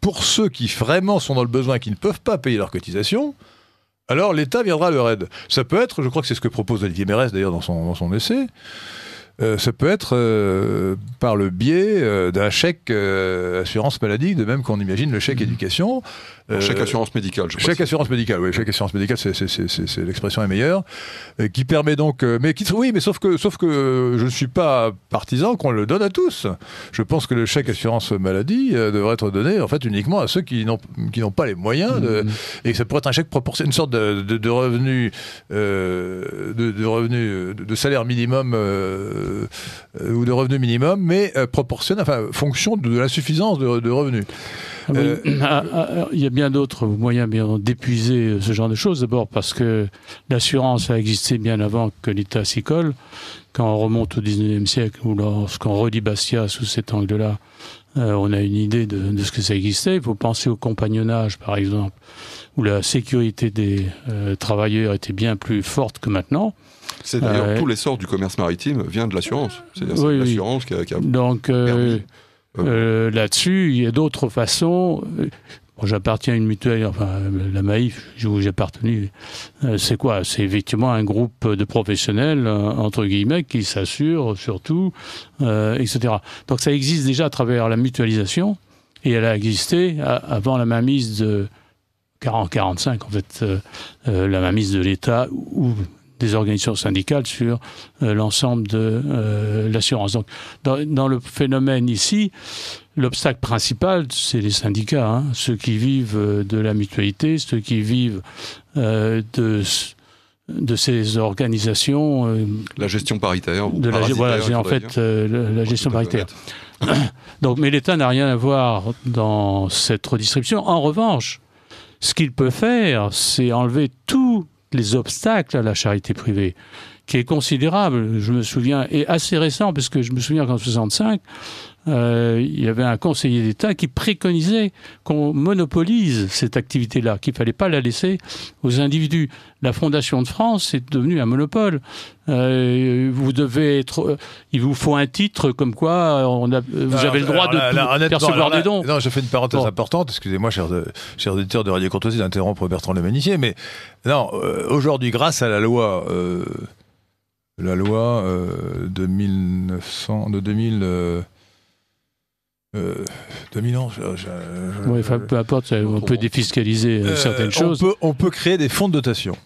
pour ceux qui vraiment sont dans le besoin qui ne peuvent pas payer leur cotisation, alors l'État viendra leur aide. Ça peut être, je crois que c'est ce que propose Olivier Mérès d'ailleurs dans son, essai, euh, ça peut être euh, par le biais d'un chèque assurance maladie, de même qu'on imagine le chèque mmh. éducation. Euh, chaque assurance médicale, je Chaque assurance médicale, oui. Chaque assurance médicale, c'est l'expression est meilleure. Euh, qui permet donc. Euh, mais qui, oui, mais sauf que, sauf que je ne suis pas partisan qu'on le donne à tous. Je pense que le chèque assurance maladie devrait être donné, en fait, uniquement à ceux qui n'ont pas les moyens. et que mmh. Et ça pourrait être un chèque proportionnel, une sorte de, de revenu, de, de, revenu, de, salaire minimum ou de revenu minimum, mais proportionnel, enfin, fonction de, l'insuffisance de revenus. Ah euh, ah, ah, il y a bien d'autres moyens d'épuiser euh, ce genre de choses. D'abord parce que l'assurance a existé bien avant que l'État s'y colle. Quand on remonte au 19e siècle ou lorsqu'on redit Bastia sous cet angle-là, euh, on a une idée de, ce que ça existait. Il faut penser au compagnonnage, par exemple, où la sécurité des travailleurs était bien plus forte que maintenant. C'est d'ailleurs euh, tout l'essor du commerce maritime vient de l'assurance. C'est à l'assurance que qui a, qui a Donc, euh. Euh, là-dessus, il y a d'autres façons. Euh, j'appartiens à une mutuelle, enfin la Maïf, où j'ai appartenu. C'est quoi C'est effectivement un groupe de professionnels, entre guillemets, qui s'assurent surtout, euh, etc. Donc ça existe déjà à travers la mutualisation, et elle a existé avant la mainmise de 40-45, en fait, la mainmise de l'État ou des organisations syndicales sur euh, l'ensemble de euh, l'assurance. Donc, dans, le phénomène ici, l'obstacle principal, c'est les syndicats, hein. ceux qui vivent euh, de la mutualité, ceux qui vivent de de ces organisations. la gestion paritaire. voilà, en fait la, gestion paritaire. Donc, mais l'État n'a rien à voir dans cette redistribution. En revanche, ce qu'il peut faire, c'est enlever tout les obstacles à la charité privée, qui est considérable, je me souviens, et assez récent, parce que je me souviens qu'en 1965... Euh, il y avait un conseiller d'État qui préconisait qu'on monopolise cette activité-là, qu'il ne fallait pas la laisser aux individus. La Fondation de France est devenue un monopole. Euh, vous devez être, euh, il vous faut un titre comme quoi on a, vous avez le droit de percevoir des dons. Non, je fais une parenthèse importante. Excusez-moi, cher, cher de Radio Courtoisie, d'interrompre Bertrand Lemanissier, mais non, aujourd'hui, grâce à la loi la loi de 1900, de 2000, euh, deux ans. peu importe, on peut défiscaliser euh, euh, certaines choses. on peut créer des fonds de dotation.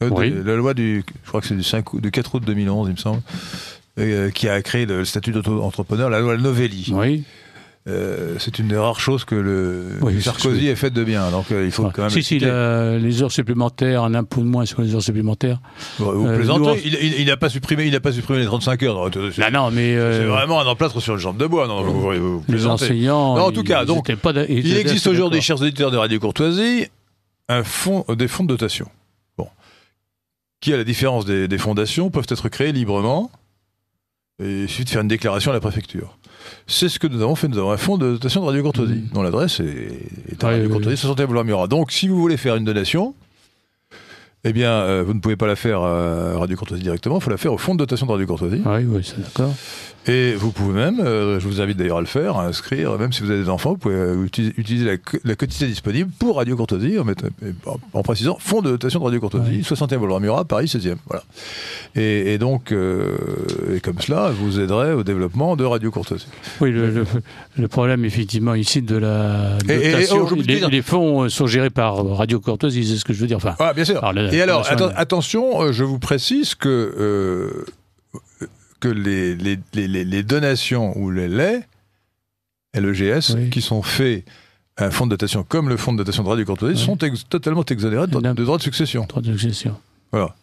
la loi du, je crois que c'est du, du 4 août 2011, il me semble, qui a créé le statut d'auto-entrepreneur, la loi Novelli. Oui. Euh, c'est une des rares choses que le Sarkozy ait fait de bien. Donc il faut quand même. Si, si, les heures supplémentaires, un impôt de moins sur les heures supplémentaires. vous euh, plaisantez, il n'a pas supprimé, il pas supprimé les 35 heures. Non, non, mais. C'est euh, vraiment un emplâtre sur le jambe de bois. les enseignants. en tout cas, donc. il existe aujourd'hui, chers éditeurs de Radio Courtoisie, un fonds, des fonds de dotation. Bon. Qui, à la différence des, fondations, peuvent être créés librement. Et il suffit de faire une déclaration à la préfecture. C'est ce que nous avons fait. Nous avons un fonds de dotation de Radio Courtoisie, mm. dont l'adresse est, à ah Radio Courtoisie 61 Boulevard Donc, si vous voulez faire une donation, eh bien, euh, vous ne pouvez pas la faire à Radio Courtoisie directement, il faut la faire au fonds de dotation de Radio Courtoisie. Ah oui, oui, c'est d'accord. Et vous pouvez même, euh, je vous invite d'ailleurs à le faire, à inscrire, même si vous avez des enfants, vous pouvez euh, utiliser, la, la, disponible pour Radio Courtoisie, en, précisant fonds de dotation de Radio Courtoisie, ouais. 60 boulevard Murat, Paris 16e. Voilà. Et, donc, euh, et comme cela, vous aiderez au développement de Radio Courtoisie. Oui, le, problème, effectivement, ici de la oh, dotation, et, hein. les, fonds sont gérés par Radio Courtoisie, c'est ce que je veux dire. Enfin, ah, bien sûr. et alors, attention, je vous précise que que les, les, donations ou les laits, LEGS, qui sont faits à un fonds de dotation comme le fonds de dotation de Radio Courtoisie, sont totalement exonérés de, de droits de succession. Droits de succession. Voilà.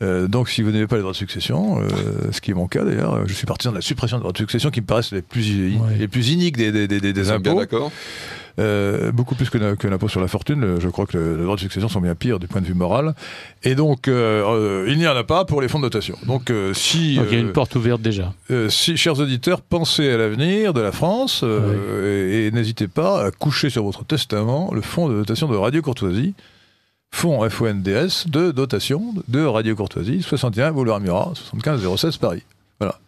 Euh, donc, si vous n'avez pas les droits de succession, euh, ce qui est mon cas d'ailleurs, je suis partisan de la suppression des droits de succession qui me paraissent les plus, iniques des, impôts. d'accord. Euh, beaucoup plus que, l'impôt sur la fortune. Je crois que les droits de succession sont bien pires du point de vue moral. Et donc, il n'y en a pas pour les fonds de dotation. Donc, si. il y a une porte ouverte déjà. si, chers auditeurs, pensez à l'avenir de la France et, et n'hésitez pas à coucher sur votre testament le fonds de dotation de Radio Courtoisie fonds FONDS de dotation de Radio Courtoisie, 61 Boulevard Murat, 75 016 Paris. Voilà.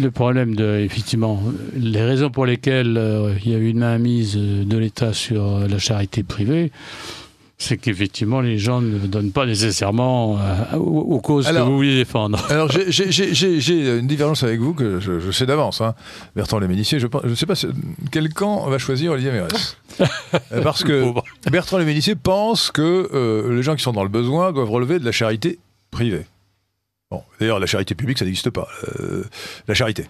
Le problème, de, effectivement, les raisons pour lesquelles euh, il y a eu une mise de l'État sur euh, la charité privée, c'est qu'effectivement, les gens ne donnent pas nécessairement euh, aux, causes que vous voulez défendre. Alors, j'ai une divergence avec vous que je, sais d'avance. Hein. Bertrand Léménissier, je ne sais pas quel camp va choisir Olivier Mérès. Euh, parce que Bertrand Léménissier pense que euh, les gens qui sont dans le besoin doivent relever de la charité privée. D'ailleurs, la charité publique, ça n'existe pas. Euh, la charité.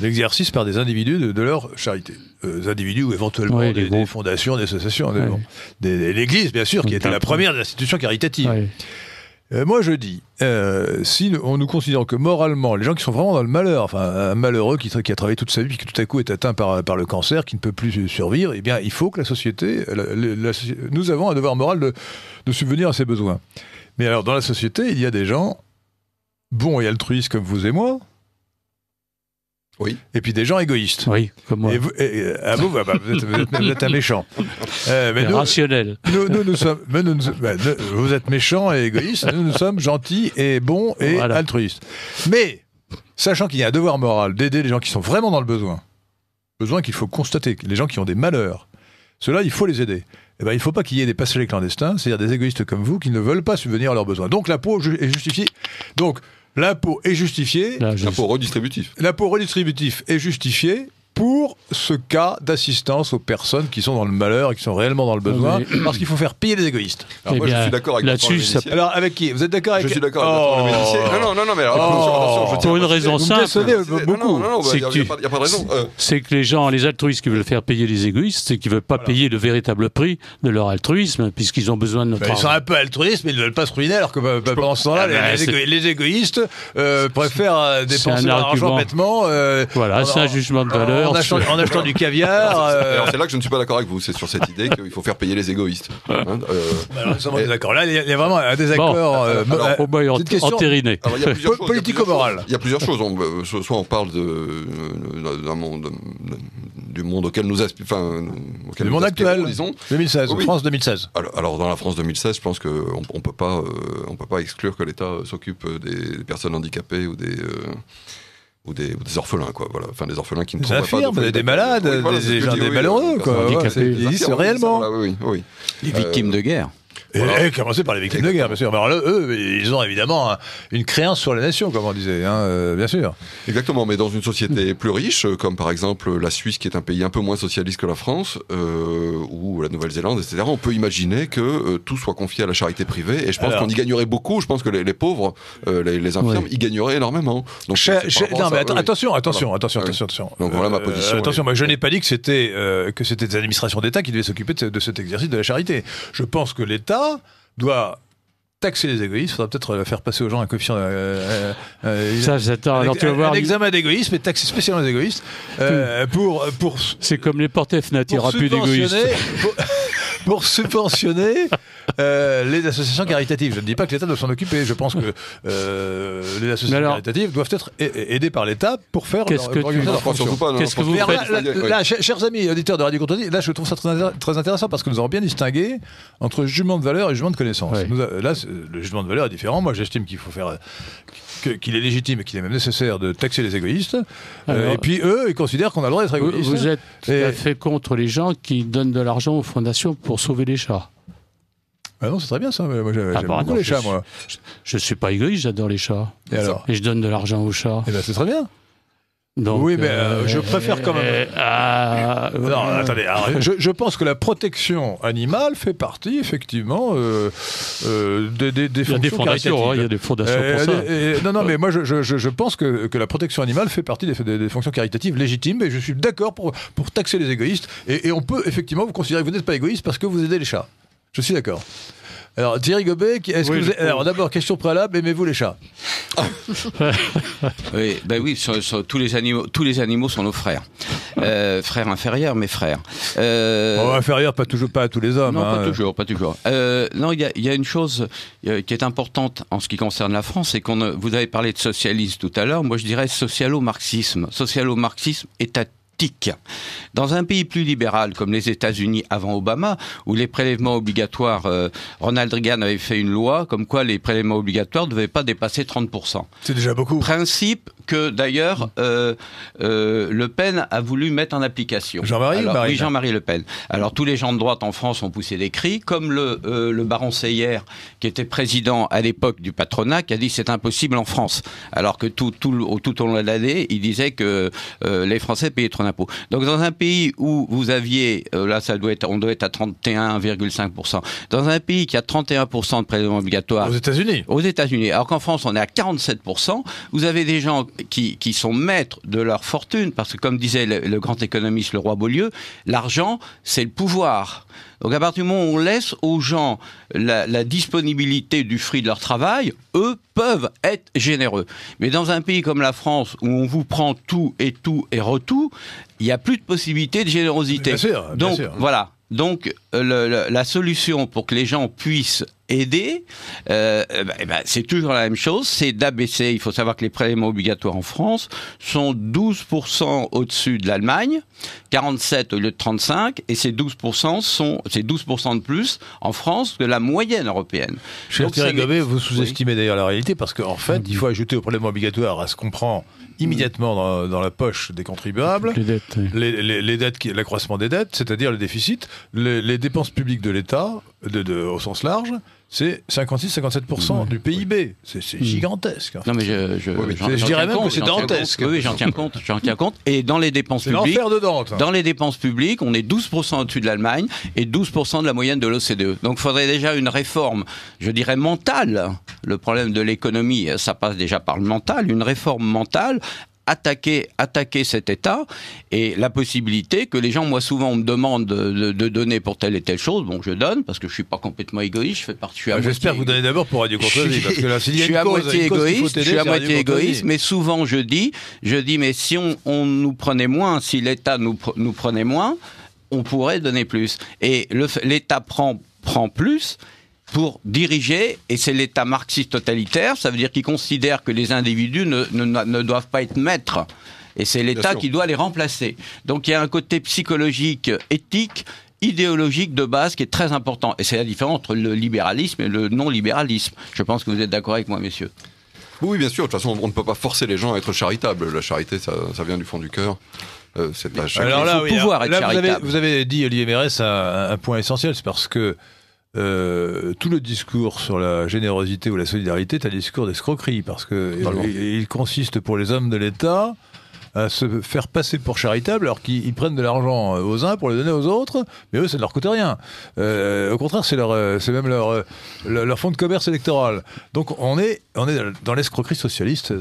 L'exercice par des individus de, leur charité. Euh, des individus ou éventuellement des, fondations, des associations. L'Église, bien sûr, qui était la première institution caritative. Euh, moi, je dis, si on nous considère que moralement, les gens qui sont vraiment dans le malheur, enfin, un malheureux qui, qui a travaillé toute sa vie, puis qui tout à coup est atteint par, le cancer, qui ne peut plus survivre, eh bien, il faut que la société. nous avons un devoir moral de, de subvenir à ses besoins. Mais alors, dans la société, il y a des gens bons et altruistes comme vous et moi. Oui. Et puis des gens égoïstes. Oui, comme moi. Et vous, euh, ah, vous, bah, bah, vous, êtes, un méchant. Euh, rationnel. Nous, sommes, bah, vous êtes méchant et égoïste, nous, nous sommes gentils et bons et altruistes. Mais, sachant qu'il y a un devoir moral d'aider les gens qui sont vraiment dans le besoin, besoin qu'il faut constater, les gens qui ont des malheurs, ceux-là, il faut les aider. Eh ben, il ne faut pas qu'il y ait des passagers clandestins, c'est-à-dire des égoïstes comme vous, qui ne veulent pas subvenir à leurs besoins. Donc la peau est justifiée. Donc, L'impôt est justifié. L'impôt redistributif. L'impôt redistributif est justifié pour ce cas d'assistance aux personnes qui sont dans le malheur et qui sont réellement dans le besoin, parce qu'il faut faire payer les égoïstes. Eh alors moi, je suis d'accord avec là-dessus. Alors avec qui Vous êtes d'accord avec Je suis d'accord oh. Non, non, non, mais alors, attention, oh. pour une raison simple. beaucoup. c'est que, a pas de raison. Euh. C'est que les gens, les altruistes qui veulent faire payer les égoïstes, c'est qu'ils veulent pas payer le véritable prix de leur altruisme, puisqu'ils ont besoin de notre. Bah, ils sont un peu altruistes, mais ils ne veulent pas se ruiner, alors que bah, bah, pendant ce temps-là, ah, les, égoïstes euh, préfèrent euh, dépenser leur argent bêtement. Voilà, c'est un jugement de valeur en, achetant, du caviar. Euh. c'est là que je ne suis pas d'accord avec vous. C'est sur cette idée qu'il faut faire payer les égoïstes. Hein, euh, bah, alors, d'accord. Là, il y a vraiment un désaccord. Bon, euh, bah, question. entériné. Politico-moral. Il y a plusieurs choses. soit on parle d'un monde, du monde auquel nous aspirons. enfin monde actuel, disons. 2016, France 2016. Alors, dans la France 2016, je pense qu'on ne on peut, pas, peut pas exclure que l'État s'occupe des, personnes handicapées ou des ou des, des, orphelins, quoi. Voilà. Enfin, des orphelins qui ne trouvent pas. De des malades, des, gens, des malades, des, malheureux, quoi. Voilà, réellement. Voilà, oui, Les victimes euh, de guerre. Et, eh, commencer par les victimes de guerre, bien sûr. Alors eux, ils ont évidemment une créance sur la nation, comme on disait, hein, euh, bien sûr. Exactement, mais dans une société plus riche, euh, comme par exemple la Suisse, qui est un pays un peu moins socialiste que la France, euh, ou la Nouvelle-Zélande, etc., on peut imaginer que tout soit confié à la charité privée, et je pense qu'on y gagnerait beaucoup, je pense que les, pauvres, les, infirmes, y gagneraient énormément. Donc, non, mais attention, attention, ah attention, attention, Donc voilà ma position. attention, je n'ai pas dit que c'était que c'était des administrations d'État qui devaient s'occuper de, de cet exercice de la charité. Je pense que les l'État doit taxer les égoïstes, Il faudra peut-être euh, faire passer aux gens un coefficient. Euh, euh, ça, j'attends. Alors, tu vas voir. Un examen d'égoïsme et taxer spécialement les égoïstes hmm. pour, pour. C'est comme les portes FNAT, il n'y aura plus d'égoïstes. pour subventionner euh, les associations caritatives. Je ne dis pas que l'État doit s'en occuper. Je pense que euh, les associations caritatives doivent être aidées par l'État pour faire qu'est-ce que Qu'est-ce que vous faites chers amis auditeurs de Radio Contredit, là, je trouve ça très, intéressant parce que nous avons bien distingué entre jugement de valeur et jugement de connaissance. là, le jugement de valeur est différent. Moi, j'estime qu'il faut faire qu'il est légitime et qu'il est même nécessaire de taxer les égoïstes. Euh, et puis eux, ils considèrent qu'on a le droit d'être égoïste. Vous êtes fait contre les gens qui donnent de l'argent aux fondations pour sauver les chats. Ah non, c'est très bien ça. moi, ah bah les chats, moi. Je, ne suis pas égoïste, j'adore les chats. Et, alors et je donne de l'argent aux chats. Et eh ben, c'est très bien oui, mais euh, je euh, préfère quand même. Euh, ah, non, attendez. je, pense que la protection animale fait partie effectivement des, fonctions hein, caritatives. il y a des fondations. pour ça. non, non, mais moi je, pense que, que, la protection animale fait partie des, fonctions caritatives légitimes, et je suis d'accord pour, pour taxer les égoïstes. Et, et on peut effectivement vous considérer que vous n'êtes pas égoïste parce que vous aidez les chats. Je suis d'accord. Alors, Thierry Gobet, est-ce Alors, d'abord, question préalable, aimez-vous les chats oui, ben oui, tous, les animaux, tous les animaux sont nos frères. Euh, frères inférieurs, mes frères. Euh, inférieurs, pas toujours, pas à tous les hommes. Non, hein. pas toujours, pas toujours. Euh, non, il y, a, une chose qui est importante en ce qui concerne la France, c'est qu'on, vous avez parlé de socialisme tout à l'heure, moi je dirais socialo-marxisme. Socialo-marxisme est état dans un pays plus libéral comme les États-Unis avant Obama, où les prélèvements obligatoires, euh, Ronald Reagan avait fait une loi comme quoi les prélèvements obligatoires ne devaient pas dépasser 30%. C'est déjà beaucoup. Principe que d'ailleurs mm. euh, euh, Le Pen a voulu mettre en application. Jean-Marie Jean-Marie Le Pen. Alors tous les gens de droite en France ont poussé des cris, comme le, euh, baron Seyer, qui était président à l'époque du patronat, qui a dit c'est impossible en France, alors que tout, tout, tout au long de l'année, il disait que les Français payaient trop d'impôts. Donc dans un pays où vous aviez, là ça doit être, on doit être à 31,5%, dans un pays qui a 31% de prélèvement obligatoires... Aux États-Unis Aux États-Unis, alors qu'en France on est à 47%, vous avez des gens qui, sont maîtres de leur fortune, parce que comme disait le, grand économiste le roi Beaulieu, l'argent, c'est le pouvoir. Donc à partir du moment où on laisse aux gens la, disponibilité du fruit de leur travail, eux peuvent être généreux. Mais dans un pays comme la France, où on vous prend tout et tout et retout, il n'y a plus de possibilité de générosité. Bien sûr, bien Donc voilà. Donc euh, la solution pour que les gens puissent aider, euh, euh, bah, eh ben, c'est toujours la même chose, c'est d'abaisser. Il faut savoir que les prélèvements obligatoires en France sont 12% au-dessus de l'Allemagne, 47 au lieu de 35, et ces 12% sont, c'est 12% de plus en France que la moyenne européenne. Thierry vous sous-estimez d'ailleurs la réalité, parce qu'en en fait, il faut ajouter aux prélèvements obligatoires, à ce qu'on prend immédiatement dans, la poche des contribuables. Les dettes. l'accroissement des dettes, c'est-à-dire le déficit, les, dépenses publiques de l'État, de, de, au sens large, c'est 56-57% du PIB. C'est hmm. gigantesque. Non, mais je, dirais même que c'est dantesque. Oui, j'en tiens compte. J'en tiens compte. Et dans les dépenses publiques. de hein. Dans les dépenses publiques, on est 12% au-dessus de l'Allemagne et 12% de la moyenne de l'OCDE. Donc, il faudrait déjà une réforme, je dirais, mentale. Le problème de l'économie, ça passe déjà par le mental. Une réforme mentale attaquer, attaquer cet État et la possibilité que les gens, moi souvent, me demande de, donner pour telle et telle chose. Bon, je donne parce que je suis pas complètement égoïste. Je fais partie. J'espère que vous donnez d'abord pour Radio Courtoisie parce que je, suis à moitié égoïste, mais souvent je dis, je dis, mais si on, nous prenait moins, si l'État nous, nous prenait moins, on pourrait donner plus. Et l'État prend prend plus pour diriger, et c'est l'État marxiste totalitaire, ça veut dire qu'il considère que les individus ne, ne, doivent pas être maîtres. Et c'est l'État qui doit les remplacer. Donc il y a un côté psychologique, éthique, idéologique de base qui est très important. Et c'est la différence entre le libéralisme et le non-libéralisme. Je pense que vous êtes d'accord avec moi, messieurs. Oui, bien sûr. De toute façon, on ne peut pas forcer les gens à être charitables. La charité, ça, ça vient du fond du cœur. Euh, c'est là, hein. pouvoir vous, avez, dit, Olivier Mérès, un, un point essentiel. C'est parce que euh, tout le discours sur la générosité ou la solidarité est un discours d'escroquerie, parce que il, consiste pour les hommes de l'État à se faire passer pour charitable alors qu'ils prennent de l'argent euh, aux uns pour le donner aux autres, mais eux, ça ne leur coûte rien. Euh, au contraire, c'est leur, c'est même leur, leur, fonds de commerce électoral. Donc on est, on est dans l'escroquerie socialiste.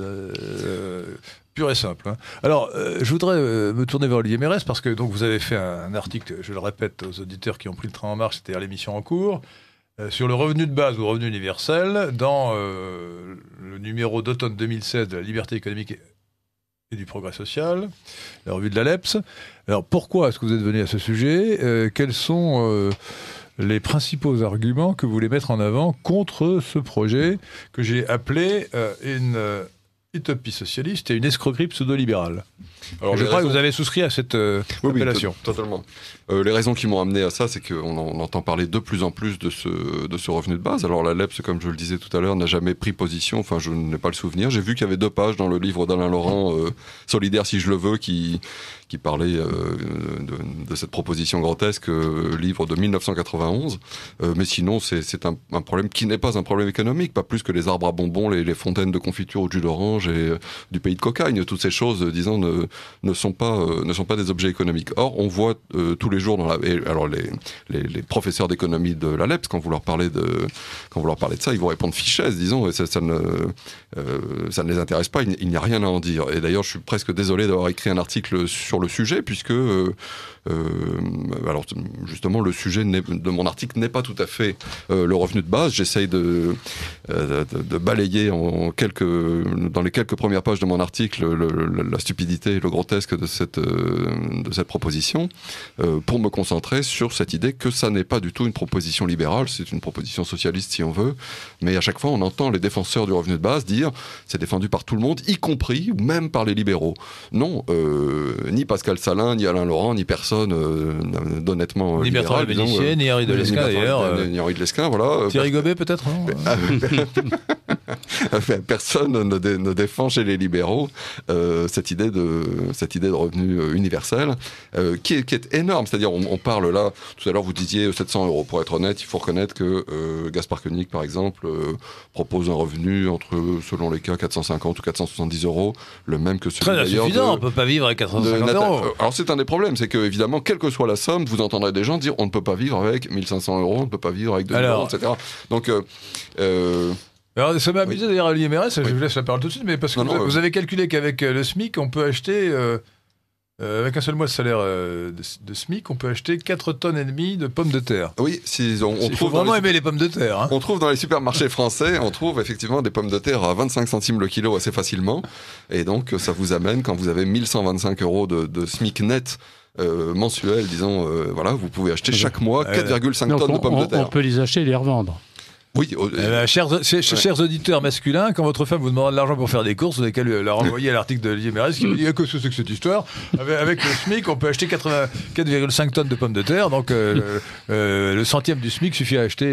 Pur et simple. Hein. Alors, euh, je voudrais euh, me tourner vers Olivier Mérès parce que donc, vous avez fait un, article, je le répète aux auditeurs qui ont pris le train en marche, c'était à l'émission en cours, euh, sur le revenu de base ou revenu universel dans le numéro d'automne 2016 de la liberté économique et du progrès social, la revue de l'ALEPS. Alors, pourquoi est-ce que vous êtes venu à ce sujet Quels sont les principaux arguments que vous voulez mettre en avant contre ce projet que j'ai appelé une utopie socialiste et une escroquerie pseudo-libérale. Alors, je crois que vous avez souscrit à cette euh, appellation. Oui, totalement. Euh, les raisons qui m'ont amené à ça, c'est qu'on entend parler de plus en plus de ce, de ce revenu de base. Alors la LEPS, comme je le disais tout à l'heure, n'a jamais pris position, enfin je n'ai pas le souvenir. J'ai vu qu'il y avait deux pages dans le livre d'Alain Laurent, euh, Solidaire si je le veux, qui, qui parlait de, cette proposition grotesque, livre de 1991. mais sinon, c'est un, problème qui n'est pas un problème économique, pas plus que les arbres à bonbons, les, fontaines de confiture au jus d'orange et du pays de cocagne, toutes ces choses, disons, ne, ne sont pas euh, ne sont pas des objets économiques. Or, on voit euh, tous les jours dans la alors les les, professeurs d'économie de l'ALEPS quand vous leur parlez de quand vous leur parlez de ça, ils vont répondre fichesse, disons, et ça, ne euh, ça ne les intéresse pas. Il, n'y a rien à en dire. Et d'ailleurs, je suis presque désolé d'avoir écrit un article sur le sujet puisque alors justement le sujet de mon article n'est pas tout à fait le revenu de base. J'essaye de, de, balayer en quelques dans les quelques premières pages de mon article la stupidité, le grotesque de cette, euh, de cette proposition, euh, pour me concentrer sur cette idée que ça n'est pas du tout une proposition libérale, c'est une proposition socialiste si on veut, mais à chaque fois on entend les défenseurs du revenu de base dire c'est défendu par tout le monde, y compris même par les libéraux. Non, euh, ni Pascal Salin, ni Alain Laurent, ni personne d'honnêtement ni libéral. ni Henri de Lesquin d'ailleurs. Ni Henri de Lesquin, voilà. Thierry Gobet peut-être, ah, Personne ne, défend chez les libéraux cette idée de, cette idée de revenu euh, universel, euh, qui est, qui, est, énorme. C'est-à-dire, on, parle là, tout à l'heure, vous disiez 700 euh, euros. Pour être honnête, il faut reconnaître que Gaspard Koenig, par exemple, propose un revenu entre, selon les cas, 450 ou 470 euros, le même que celui Très insuffisant, de, on peut pas vivre avec 450 euros. Alors, c'est un des problèmes, c'est que, évidemment, quelle que soit la somme, vous entendrez des gens dire on ne peut pas vivre avec 1500 euros, on ne peut pas vivre avec 2000 euros, etc. Donc, alors, ça m'a amusé d'ailleurs à l'IMRS, je vous laisse la parole tout de suite, mais parce que vous, euh, avez calculé qu'avec euh, le SMIC, on peut acheter, euh, avec un seul mois de salaire de, SMIC, on peut acheter 4 tonnes et demie de pommes de terre. Oui, si on, on Il faut vraiment aimé aimer les pommes de terre. Hein. On trouve dans les supermarchés français, on trouve effectivement des pommes de terre à 25 centimes le kilo assez facilement. Et donc, ça vous amène, quand vous avez 1125 euros de, SMIC net, mensuel, disons, voilà, vous pouvez acheter chaque mois 4,5 tonnes de pommes de terre. On peut les acheter et les revendre. Oui, euh, euh, chers, auditeurs masculins, quand votre femme vous demande de l'argent pour faire des courses, vous n'avez qu'à la renvoyer à l'article de Olivier qui vous dit mm. eh, que c'est que cette histoire avec, le SMIC, on peut acheter 4,5 tonnes de pommes de terre, donc euh, le centième du SMIC suffit à acheter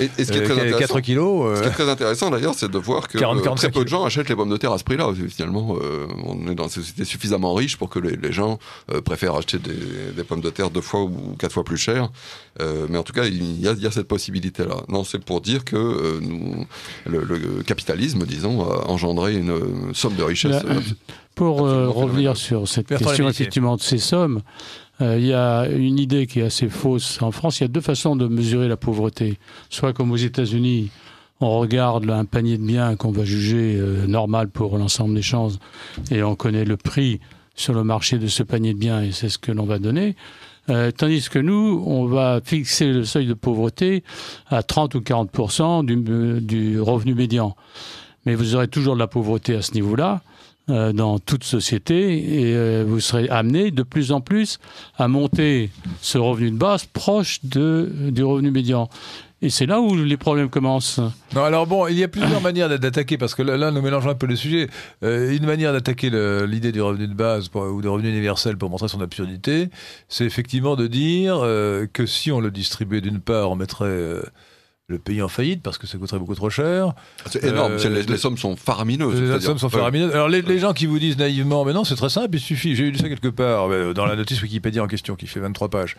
4 kilos. Ce qui est très intéressant d'ailleurs, c'est de voir que très peu de gens achètent les pommes de terre à ce prix-là. Finalement, on est dans une société suffisamment riche pour que les, gens préfèrent acheter des, pommes de terre deux fois ou quatre fois plus cher. mais en tout cas, il y il y a cette possibilité-là. Non, c'est pour dire que euh, nous, le, capitalisme, disons, a engendré une, somme de richesse. Ben, euh, pour euh, revenir sur cette question effectivement de ces sommes, il y a une idée qui est assez fausse. En France, il y a deux façons de mesurer la pauvreté. Soit comme aux États-Unis, on regarde un panier de biens qu'on va juger normal pour l'ensemble des chances et on connaît le prix sur le marché de ce panier de biens et c'est ce que l'on va donner. Euh, tandis que nous, on va fixer le seuil de pauvreté à 30 ou 40 euh, du, revenu médian. Mais vous aurez toujours de la pauvreté à ce niveau-là euh, dans toute société et vous serez amené de plus en plus à monter ce revenu de base proche de, du revenu médian. Et c'est là où les problèmes commencent. Non, alors bon, il y a plusieurs manières d'attaquer, parce que là, nous mélangeons un peu le sujet. Euh, une manière d'attaquer l'idée du revenu de base ou du revenu universel pour montrer son absurdité, c'est effectivement de dire euh, que si on le distribuait d'une part, on mettrait... Euh, le pays en faillite parce que ça coûterait beaucoup trop cher. Ah, c'est énorme, euh, les, sommes sont faramineuses. Les sommes sont faramineuses. Alors les, gens qui vous disent naïvement, mais non, c'est très simple, il suffit, j'ai lu ça quelque part, euh, dans la notice Wikipédia en question qui fait 23 pages,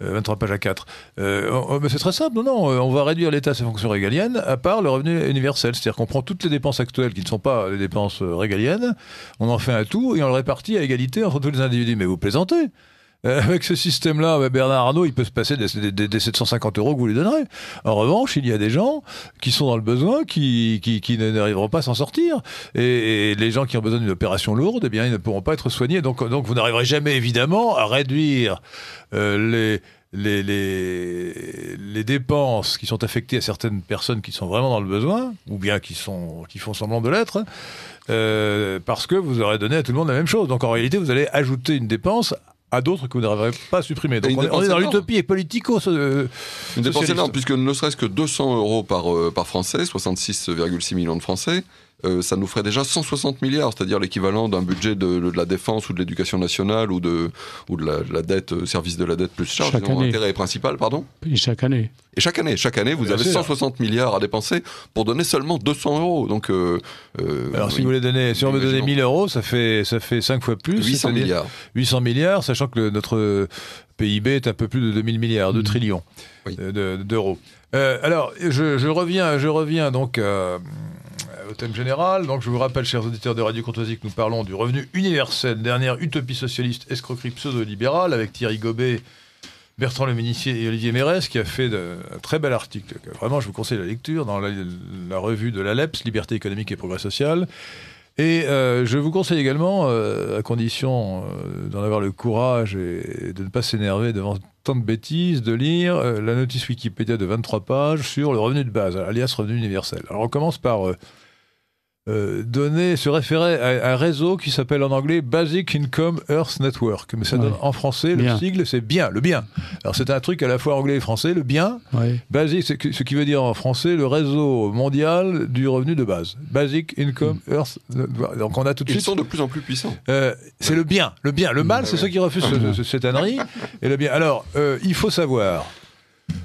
23 euh, pages à 4. Mais c'est très simple, non, non, on va réduire l'État à ses fonctions régaliennes à part le revenu universel. C'est-à-dire qu'on prend toutes les dépenses actuelles qui ne sont pas les dépenses régaliennes, on en fait un tout et on le répartit à égalité entre tous les individus. Mais vous plaisantez euh, avec ce système-là, ben, Bernard Arnault, il peut se passer des, 750 euros que vous lui donnerez. En revanche, il y a des gens qui sont dans le besoin, qui, qui, n'arriveront pas à s'en sortir. Et, les gens qui ont besoin d'une opération lourde, eh bien, ils ne pourront pas être soignés. Donc, donc vous n'arriverez jamais, évidemment, à réduire euh, les... Les, les, les, dépenses qui sont affectées à certaines personnes qui sont vraiment dans le besoin, ou bien qui, sont, qui font semblant de l'être, euh, parce que vous aurez donné à tout le monde la même chose. Donc en réalité, vous allez ajouter une dépense à d'autres que vous n'arriverez pas à supprimer. Donc on est, dans l'utopie et politico. Euh, une dépense énorme, puisque ne serait-ce que 200 euros par, euh, par Français, 66,6 millions de Français, euh, ça nous ferait déjà 160 milliards, c'est-à-dire l'équivalent d'un budget de, la défense ou de l'éducation nationale ou de, ou de la, dette, euh, service de la dette plus charge, l'intérêt intérêt principal, pardon Et chaque année. Et chaque année, chaque année, vous avez 160 milliards à dépenser pour donner seulement 200 euros. Donc, euh, Alors, si vous voulez donner, si on veut donner 1000 euros, ça fait, ça fait 5 fois plus. 800 milliards. 800 milliards, sachant que notre PIB est un peu plus de 2000 milliards, mmh. de trillions d'euros. alors, je, reviens, je reviens donc à au thème général. Donc je vous rappelle, chers auditeurs de Radio Courtoisie, que nous parlons du revenu universel, dernière utopie socialiste, escroquerie pseudo-libérale, avec Thierry Gobet, Bertrand Leménissier et Olivier Mérès, qui a fait de, un très bel article. vraiment, je vous conseille la lecture dans la, revue de l'ALEPS, Liberté économique et progrès social. Et euh, je vous conseille également, euh, à condition euh, d'en avoir le courage et de ne pas s'énerver devant tant de bêtises, de lire la notice Wikipédia de 23 pages sur le revenu de base, alias revenu universel. Alors on commence par euh, se référer à, un réseau qui s'appelle en anglais Basic Income Earth Network. Mais ça donne en français, le sigle, c'est bien, le bien. Alors c'est un truc à la fois anglais et français, le bien. Basic, c'est ce qui veut dire en français le réseau mondial du revenu de base. Basic Income hmm. Earth Network. Donc on a tout de suite. Ils sont de plus en plus puissants. Euh, c'est le bien, le bien. Le mal, ah c'est ceux qui refusent cette ânerie. et le bien. Alors, euh, il faut savoir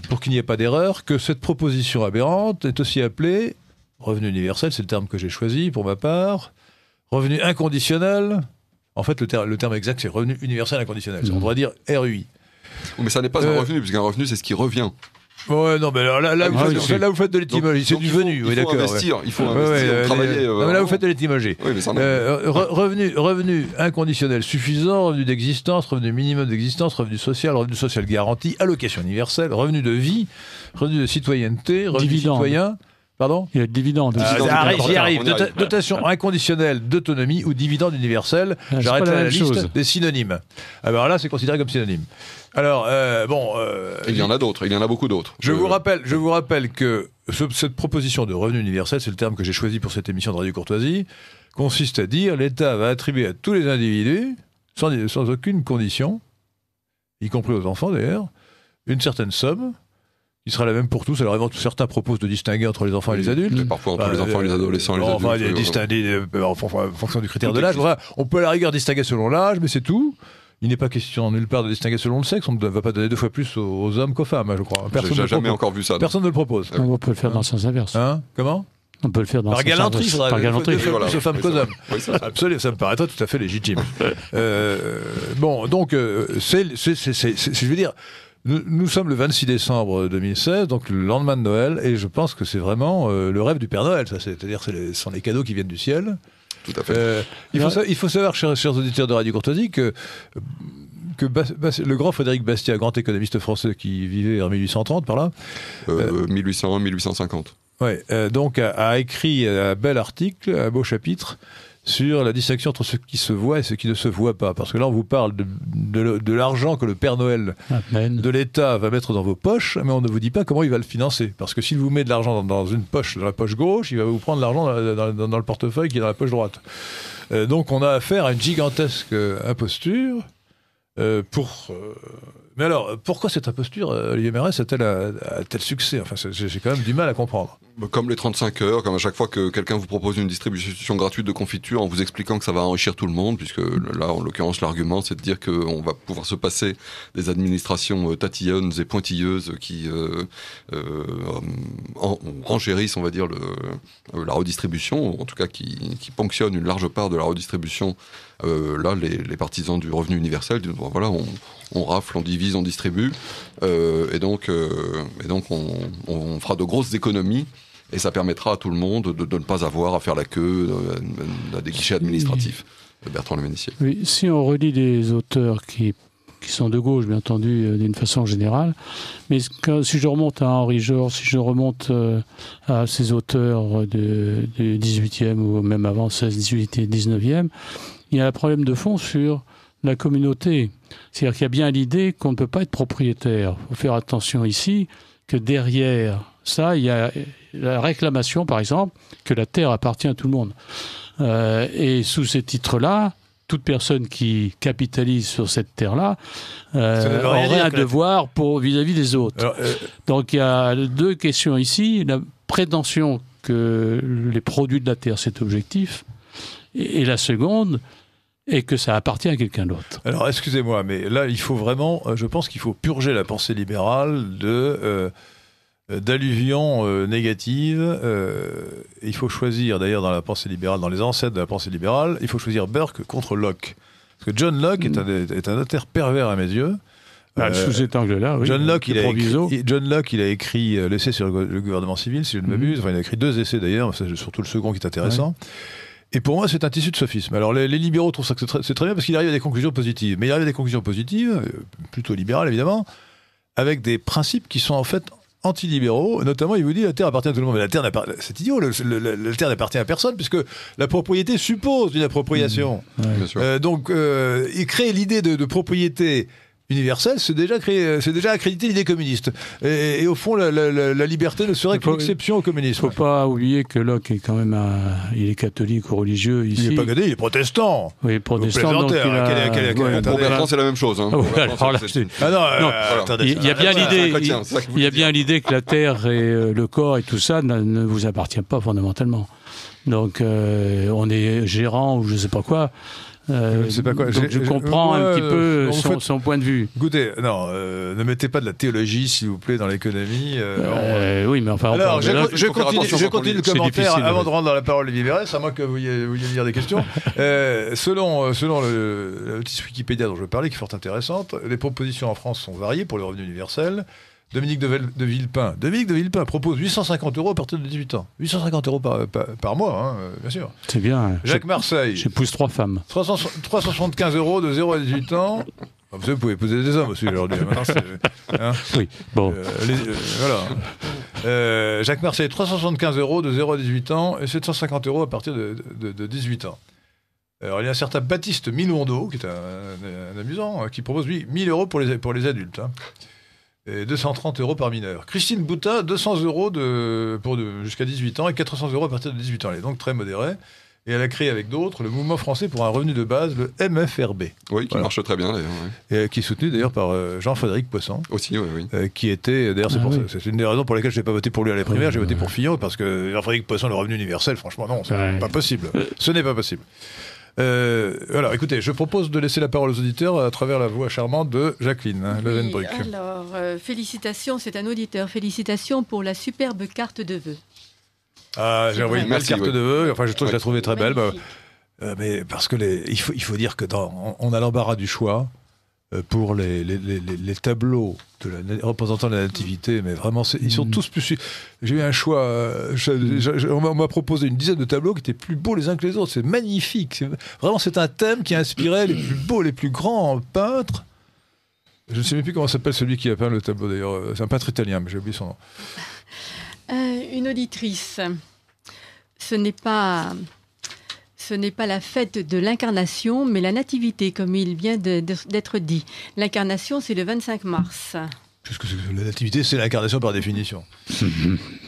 pour qu'il n'y ait pas d'erreur, que cette proposition aberrante est aussi appelée Revenu universel, c'est le terme que j'ai choisi pour ma part. Revenu inconditionnel. En fait, le, terme exact, c'est revenu universel inconditionnel. On mmh. doit dire RUI. mais ça n'est pas un euh, revenu, puisqu'un revenu, c'est ce qui revient. Ouais, non, mais là, ah, là, vous, faites, de l'étymologie, c'est du venu, Il faut investir, il faut investir, travailler. Euh, mais là, vous faites de l'étymologie. Euh, revenu, revenu inconditionnel suffisant, revenu d'existence, revenu minimum d'existence, revenu social, revenu social garanti, allocation universelle, revenu de vie, revenu de citoyenneté, revenu citoyen. Pardon Il y a le dividende. Ah, j'y arrive. Dotation ah. inconditionnelle d'autonomie ou dividende universel. Ah, J'arrête la, liste des synonymes. Alors ben, là, c'est considéré comme synonyme. Alors, euh, bon. Euh, il y en a d'autres, il y en a beaucoup d'autres. Je, vous euh, rappelle, je vous rappelle que cette proposition de revenu universel, c'est le terme que j'ai choisi pour cette émission de Radio Courtoisie, consiste à dire l'État va attribuer à tous les individus, sans, sans aucune condition, y compris aux enfants d'ailleurs, une certaine somme il sera la même pour tous. Alors évidemment, certains proposent de distinguer entre les enfants et les adultes. parfois entre bah, les enfants euh, et les adolescents. Les adultes, euh, bah, en, fonction du critère de l'âge. on peut à la rigueur distinguer selon l'âge, mais c'est tout. Il n'est pas question nulle part de distinguer selon le sexe. On ne va pas donner deux fois plus aux, hommes qu'aux femmes, je crois. Personne ne Personne le propose. On peut le faire dans le sens inverse. Hein? Comment on peut le faire dans par galanterie, ça, par galanterie. plus aux femmes qu'aux hommes. Absolument, ça me paraîtrait tout à fait légitime. Euh, bon, donc c'est, je veux dire, nous, sommes le 26 décembre 2016, donc le lendemain de Noël, et je pense que c'est vraiment euh, le rêve du Père Noël, ça. C'est-à-dire, ce sont les cadeaux qui viennent du ciel. Tout à fait. Euh, il, faut savoir, il, faut chers, auditeurs de Radio Courtoisie, que que le grand Frédéric Bastiat, grand économiste français qui vivait en 1830 par là. Euh, 1850 euh, Ouais, donc a, écrit un bel article, un beau chapitre sur la distinction entre ce qui se voit et ce qui ne se voit pas. Parce que là, on vous parle de, l'argent que le Père Noël de l'État va mettre dans vos poches, mais on ne vous dit pas comment il va le financer. Parce que s'il vous met de l'argent dans, une poche, dans la poche gauche, il va vous prendre l'argent dans, le portefeuille qui est dans la poche droite. Euh, donc on a affaire à une gigantesque euh, imposture euh, pour mais alors, euh, pourquoi cette imposture, euh, Olivier a t elle euh, tel succès Enfin, j'ai quand même du mal à comprendre. Bah, comme les 35 heures, comme à chaque fois que quelqu'un vous propose une distribution gratuite de confiture en vous expliquant que ça va enrichir tout le monde, puisque là, en l'occurrence, l'argument, c'est de dire qu'on va pouvoir se passer des administrations tatillonnes et pointilleuses qui euh, renchérissent, on va dire, le, la redistribution, ou en tout cas qui, qui ponctionnent une large part de la redistribution euh, là, les, partisans du revenu universel disent, voilà, on, rafle, on divise, on distribue, euh, et donc, euh, et donc on, fera de grosses économies et ça permettra à tout le monde de, ne pas avoir à faire la queue à, des guichets administratifs. Bertrand Le Oui, si on relit des auteurs qui, sont de gauche, bien entendu, d'une façon générale, mais si je remonte à Henri Georges, si je remonte à ces auteurs du 18e ou même avant 16, 18 et 19e, il y a un problème de fond sur la communauté. C'est-à-dire qu'il y a bien l'idée qu'on ne peut pas être propriétaire. Il faut faire attention ici que derrière ça, il y a la réclamation, par exemple, que la terre appartient à tout le monde. Euh, et sous ces titres-là, toute personne qui capitalise sur cette terre-là euh, aurait un devoir vis-à-vis des autres. Euh, Donc il y a deux questions ici. La prétention que les produits de la terre, c'est objectif. et la seconde, et que ça appartient à quelqu'un d'autre. Alors excusez-moi, mais là il faut vraiment, euh, je pense qu'il faut purger la pensée libérale de euh, euh, d'alluvions négatives. il faut choisir, d'ailleurs dans la pensée libérale, dans les ancêtres de la pensée libérale, il faut choisir Burke contre Locke. Parce que John Locke est, un, hmm. notaire pervers à mes yeux. Ah, bah, sous cet angle-là, oui. John Locke, il a, écrit, l'essai sur le gouvernement civil, si je ne hmm. m'abuse. Enfin, il a écrit deux essais d'ailleurs, c'est surtout le second qui est intéressant. Et pour moi, c'est un tissu de sophisme. Alors, les, libéraux trouvent ça que c'est très, bien parce qu'il arrive à des conclusions positives. Mais il arrive à des conclusions positives, euh, plutôt libérales évidemment, avec des principes qui sont en fait antilibéraux. Notamment, il vous dit la terre appartient à tout le monde. Mais la terre n'appartient, c'est idiot. la terre n'appartient à personne puisque la propriété suppose une appropriation. Mmh. Euh, donc, euh, il crée l'idée de, de propriété universel c'est déjà, créé, euh, déjà accrédité l'idée communiste. Et, au fond, la, liberté ne serait qu'une exception au communisme. Il ne faut pas oublier que Locke est quand même il est catholique ou religieux ici. Il n'est pas catholique, il est protestant. Oui, protestant. Donc il a... c'est la même chose. il y a bien l'idée, il y a bien l'idée que la terre et euh, le corps et tout ça ne vous appartient pas fondamentalement. Donc euh, on est gérant ou je ne sais pas quoi. Euh, je, comprends un petit peu euh, son, point de vue. Écoutez, non, euh, ne mettez pas de la théologie, s'il vous plaît, dans l'économie. oui, mais enfin, je, continue, je le commentaire avant hein. de rendre la parole de Vérès, à moi que vous vouliez, dire des questions. selon selon le, la petite Wikipédia dont je parlais, qui est fort intéressante, les propositions en France sont variées pour le revenu universel. Dominique de, Villepin. Dominique de Villepin propose 850 euros à partir de 18 ans. 850 euros par, mois, hein, euh, bien sûr. C'est bien. Hein. Jacques Marseille. J'épouse trois femmes. 375 euros de 0 à 18 ans. Ah, vous pouvez épouser des hommes aussi aujourd'hui. Hein, oui, bon. Euh, euh, voilà. Jacques Marseille, 375 euros de 0 à 18 ans et 750 euros à partir de, 18 ans. Alors, il y a un certain Baptiste Milondo, qui est un, amusant, qui propose, lui, 1000 euros pour les, pour les adultes et 230 euros par mineur. Christine Boutin, 200 euros de, pour de, jusqu'à 18 ans et 400 euros à partir de 18 ans. Elle est donc très modérée. Et elle a créé avec d'autres le mouvement français pour un revenu de base, le MFRB. Oui, qui marche très bien d'ailleurs. Et euh, qui est soutenu d'ailleurs par euh, Jean-Frédéric Poisson. Aussi, oui. oui. Euh, qui était, d'ailleurs, ah c'est, une des raisons pour lesquelles je n'ai pas voté pour lui à la primaire, j'ai voté pour Fillon, parce que Jean-Frédéric Poisson, le revenu universel, franchement, non, c'est pas possible. Ce n'est pas possible. Euh, alors écoutez, je propose de laisser la parole aux auditeurs à travers la voix charmante de Jacqueline hein, Levenbrück. Alors, euh, félicitations, c'est un auditeur, félicitations pour la superbe carte de vœux. Ah, j'ai envoyé une belle carte de vœux, enfin je, trouve, que je la trouvais très belle. Bah, euh, mais parce que les, il, faut, il faut dire que on a l'embarras du choix. Euh, pour les, les, les, tableaux de la, représentant la nativité, mais vraiment, ils sont mm. tous plus. J'ai eu un choix. Euh, mm. on m'a proposé une dizaine de tableaux qui étaient plus beaux les uns que les autres. C'est magnifique. Vraiment, c'est un thème qui a inspiré les plus beaux, les plus grands peintres. Je ne sais même plus comment s'appelle celui qui a peint le tableau d'ailleurs. Euh, c'est un peintre italien, mais j'ai oublié son nom. une auditrice. Ce n'est pas ce n'est pas la fête de l'incarnation, mais la nativité, comme il vient d'être dit. L'incarnation, c'est le 25 mars. la nativité, c'est l'incarnation par définition.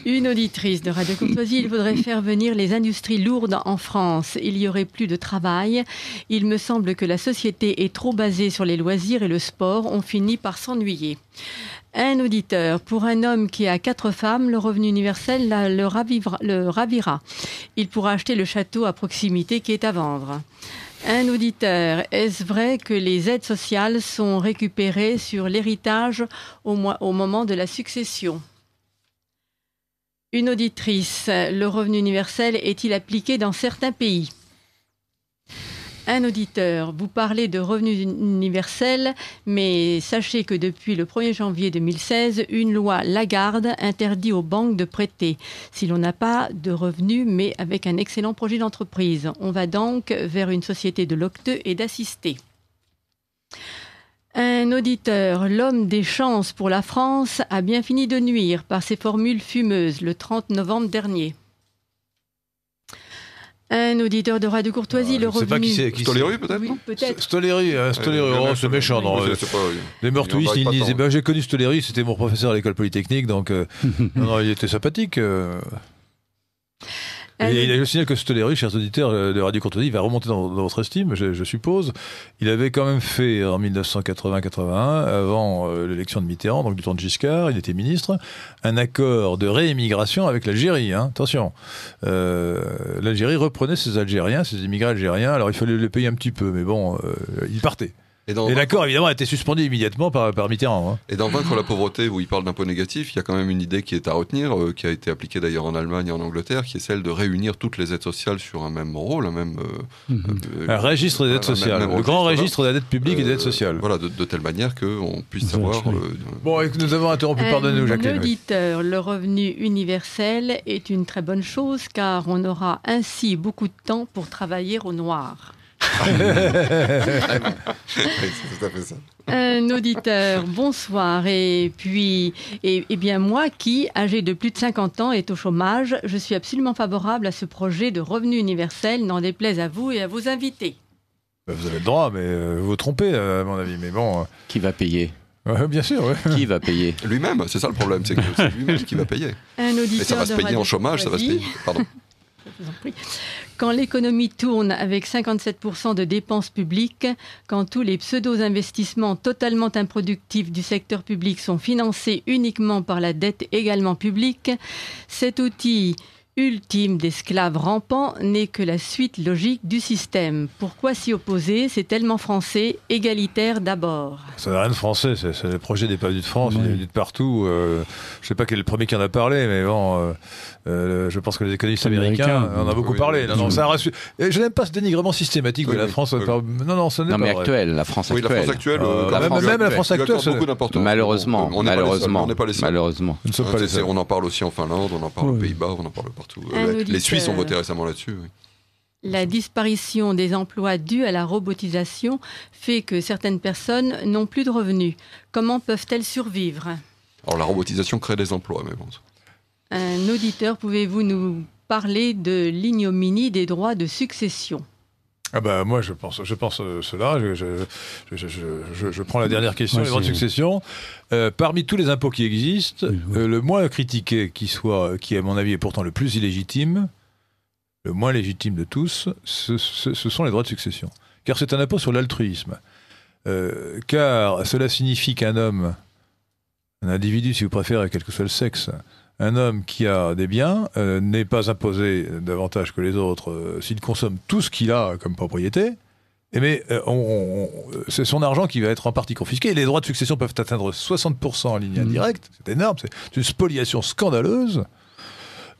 Une auditrice de Radio Courtoisie, il faudrait faire venir les industries lourdes en France. Il y aurait plus de travail. Il me semble que la société est trop basée sur les loisirs et le sport. On finit par s'ennuyer. Un auditeur. Pour un homme qui a quatre femmes, le revenu universel le, ravira. Il pourra acheter le château à proximité qui est à vendre. Un auditeur, est-ce vrai que les aides sociales sont récupérées sur l'héritage au, moment de la succession Une auditrice, le revenu universel est-il appliqué dans certains pays un auditeur. Vous parlez de revenus universels, mais sachez que depuis le 1er janvier 2016, une loi Lagarde interdit aux banques de prêter si l'on n'a pas de revenus, mais avec un excellent projet d'entreprise. On va donc vers une société de l'octeux et d'assister. Un auditeur, l'homme des chances pour la France, a bien fini de nuire par ses formules fumeuses le 30 novembre dernier. Un auditeur de Radio Courtoisie, ah, le revenu... C'est pas qui c'est Stoléry, peut-être Oui, peut hein, oh, c'est méchant. Non, euh, les meurtouillistes, ils disent eh ben, J'ai connu Stoléry, c'était mon professeur à l'école polytechnique, donc euh, non, il était sympathique. Euh. Et, je signal que Stoléry, chers auditeurs de Radio Courtoisie, va remonter dans, votre estime, je, suppose. Il avait quand même fait euh, en 1980-81, avant euh, l'élection de Mitterrand, donc du temps de Giscard, il était ministre, un accord de réémigration avec l'Algérie. Hein. attention, euh, l'Algérie reprenait ses Algériens, ses immigrés algériens. Alors il fallait les payer un petit peu, mais bon, euh, ils partaient. Et, d'accord, évidemment, a été suspendu immédiatement par, par Mitterrand. Hein. Et dans Vaincre la pauvreté, où il parle d'impôt négatif, il y a quand même une idée qui est à retenir, euh, qui a été appliquée d'ailleurs en Allemagne et en Angleterre, qui est celle de réunir toutes les aides sociales sur un même rôle, un même. Euh, mhm. euh, registre des aides sociales. le grand registre des de la dette et des aides sociales. Voilà, de, telle manière qu'on puisse savoir. bon, et nous avons interrompu, pardonnez-nous, Jacqueline. L'auditeur, le revenu universel est une très bonne chose, car on aura ainsi beaucoup de temps pour travailler au noir. Un euh, auditeur, bonsoir. Et puis, et, bien moi qui, âgé de plus de 50 ans, est au chômage, je suis absolument favorable à ce projet de revenu universel, n'en déplaise à vous et à vos invités. Bah, vous avez le droit, mais euh, vous vous trompez, euh, à mon avis. Mais bon. Qui va payer bien sûr. Qui va payer Lui-même, c'est ça le problème, c'est que lui qui va payer. Un auditeur. ça va se payer en chômage, ça va se payer. Pardon. Je vous en prie. Quand l'économie tourne avec 57% de dépenses publiques, quand tous les pseudo-investissements totalement improductifs du secteur public sont financés uniquement par la dette également publique, cet outil ultime d'esclaves rampants n'est que la suite logique du système. Pourquoi s'y opposer C'est tellement français, égalitaire d'abord. Ça n'a rien de français, c'est, le projet des pas de France, il est de partout. Euh, je ne sais pas quel est le premier qui en a parlé, mais bon, euh, euh, je pense que les économistes américains, On en ont beaucoup parlé. non, Je n'aime pas ce dénigrement systématique de la France. Non, non, mais actuelle, la France actuelle. Ah, la France actuelle, même, la France actuelle, c'est Malheureusement, on n'est pas les Malheureusement. On en parle aussi en Finlande, on en parle aux Pays-Bas, on en parle pas les Suisses ont voté récemment là-dessus. La disparition des emplois dus à la robotisation fait que certaines personnes n'ont plus de revenus. Comment peuvent-elles survivre Alors la robotisation crée des emplois, mais bon. Un auditeur, pouvez-vous nous parler de l'ignominie des droits de succession ah bah, Moi, je pense, je pense euh, cela. Je, prends la dernière question, les droits de succession. Euh, parmi tous les impôts qui existent, euh, le moins critiqué qui soit, qui à mon avis est pourtant le plus illégitime, le moins légitime de tous, ce, sont les droits de succession. Car c'est un impôt sur l'altruisme. car cela signifie qu'un homme, un individu si vous préférez, quel que soit le sexe, un homme qui a des biens euh, n'est pas imposé davantage que les autres euh, s'il consomme tout ce qu'il a comme propriété. Eh mais euh, c'est son argent qui va être en partie confisqué. les droits de succession peuvent atteindre 60% en ligne mmh. indirecte. C'est énorme. C'est une spoliation scandaleuse.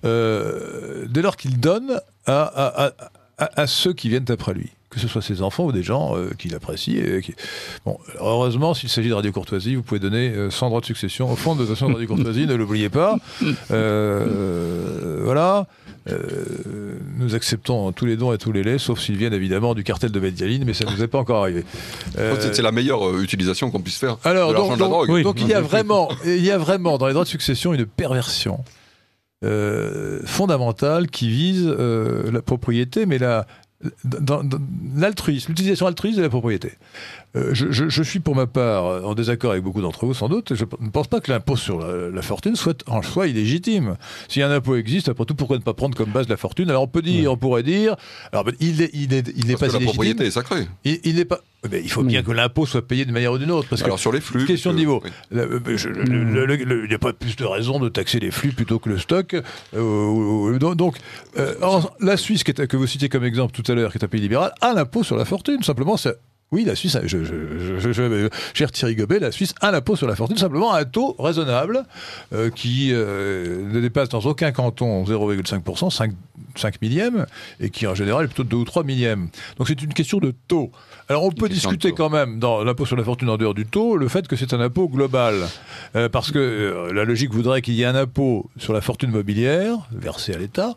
dès lors qu'il donne à ceux qui viennent après lui que ce soit ses enfants ou des gens euh, qu'il apprécie. Et, qui... bon, heureusement, s'il s'agit de Radio Courtoisie, vous pouvez donner euh, sans droits de succession au fond de façon de Radio Courtoisie, ne l'oubliez pas. Euh, voilà. nous acceptons tous les dons et tous les laits, sauf s'ils viennent évidemment du cartel de Medialine, mais ça ne nous est pas encore arrivé. C'est la meilleure utilisation qu'on puisse faire Alors, donc, Donc il y, a vraiment, il y a vraiment dans les droits de succession une perversion fondamentale qui vise la propriété, mais la, l'altruisme, l'utilisation altruiste de la propriété. Euh, je, suis pour ma part en désaccord avec beaucoup d'entre vous, sans doute. Je ne pense pas que l'impôt sur la, fortune soit en soi illégitime. Si un impôt existe, après tout, pourquoi ne pas prendre comme base la fortune Alors on peut dire, on pourrait dire, alors il ben, n'est il est, il est pas illégitime. La propriété sacrée. Il, n'est pas. Mais il faut bien que l'impôt soit payé de manière ou d'une autre. Parce Alors que, sur les flux. Question de niveau. il n'y a pas plus de raison de taxer les flux plutôt que le stock. Euh, donc, euh, la Suisse, que, que vous citez comme exemple tout à l'heure, qui est un pays libéral, a l'impôt sur la fortune. Simplement, c'est oui, la Suisse, je, cher Thierry Gobet, la Suisse a l'impôt sur la fortune, simplement un taux raisonnable euh, qui euh, ne dépasse dans aucun canton 0,5%, 5, millièmes, et qui en général est plutôt 2 ou 3 millièmes. Donc c'est une question de taux. Alors on peut discuter quand même dans l'impôt sur la fortune en dehors du taux le fait que c'est un impôt global. Euh, parce que la logique voudrait qu'il y ait un impôt sur la fortune mobilière versé à l'État,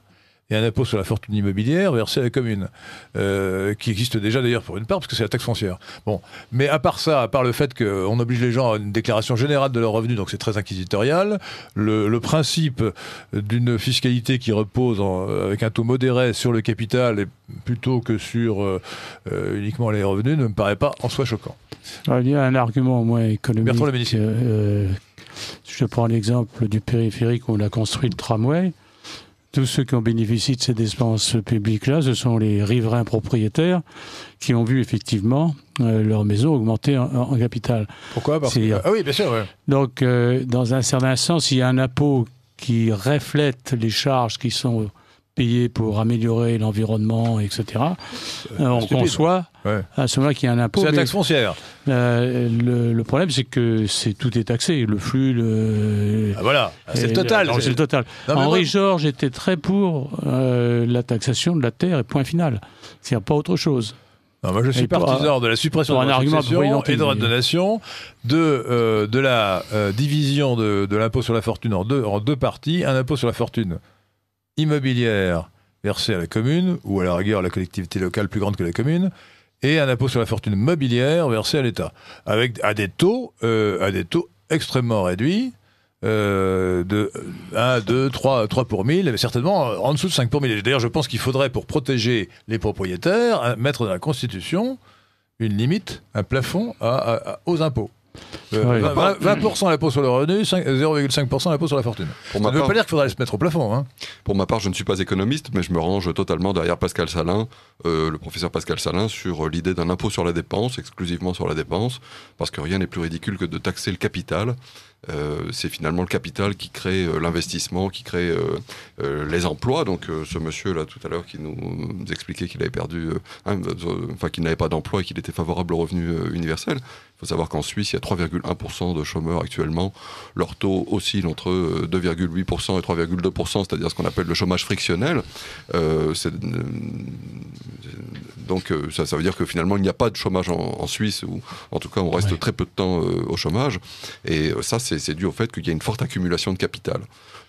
et un impôt sur la fortune immobilière versé à la commune, euh, qui existe déjà d'ailleurs pour une part, parce que c'est la taxe foncière. Bon, mais à part ça, à part le fait qu'on oblige les gens à une déclaration générale de leurs revenus, donc c'est très inquisitorial, le, principe d'une fiscalité qui repose avec un taux modéré sur le capital et plutôt que sur euh, euh, uniquement les revenus ne me paraît pas en soi choquant. il y a un argument moins économique. Bertrand le je prends l'exemple du périphérique où on a construit le tramway tous ceux qui ont bénéficié de ces dépenses publiques-là, ce sont les riverains propriétaires qui ont vu effectivement euh, leur maison augmenter en, capital. Pourquoi Parce que... Euh, ah oui, bien sûr. Donc, euh, dans un certain sens, il y a un impôt qui reflète les charges qui sont payer pour améliorer l'environnement, etc. Euh, euh, on conçoit à ce moment-là qu'il y a un impôt. C'est la taxe foncière. Euh, le, problème, c'est que c'est tout est taxé. Le flux, le. Ah, voilà, ah, c'est le total. C'est le total. Henri Georges était très pour la taxation de la terre et point final. Il n'y a pas autre chose. moi je suis partisan de la suppression de la taxation et de la donation, de, de la division de, de l'impôt sur la fortune en deux, en deux parties, un impôt sur la fortune immobilière versée à la commune, ou à la rigueur la collectivité locale plus grande que la commune, et un impôt sur la fortune mobilière versé à l'État, avec à des taux, euh, à des taux extrêmement réduits. Euh, de 1, 2, 3, 3 pour 1000, mais certainement en dessous de 5 pour 1000. D'ailleurs, je pense qu'il faudrait, pour protéger les propriétaires, mettre dans la Constitution une limite, un plafond aux impôts. 20%, impôt l'impôt sur le revenu, 0,5% l'impôt sur la fortune. ça ne veut pas dire qu'il faudrait se mettre au plafond. Hein. Pour ma part, je ne suis pas économiste, mais je me range totalement derrière Pascal Salin, euh, le professeur Pascal Salin, sur euh, l'idée d'un impôt sur la dépense, exclusivement sur la dépense, parce que rien n'est plus ridicule que de taxer le capital. Euh, c'est finalement le capital qui crée l'investissement, qui crée les emplois. Donc ce monsieur là tout à l'heure qui nous expliquait qu'il avait perdu, enfin qu'il n'avait pas d'emploi et qu'il était favorable au revenu universel, il faut savoir qu'en Suisse, il y a 3,1% de chômeurs actuellement. Leur taux oscille entre 2,8% euh, et 3,2%, c'est-à-dire ce qu'on appelle le chômage frictionnel. Euh, euh donc euh, ça, ça, veut dire que finalement, il n'y a pas de chômage en, Suisse, ou en tout cas, on reste très peu de temps au chômage. Et ça, c'est dû au fait qu'il y a une forte accumulation de capital.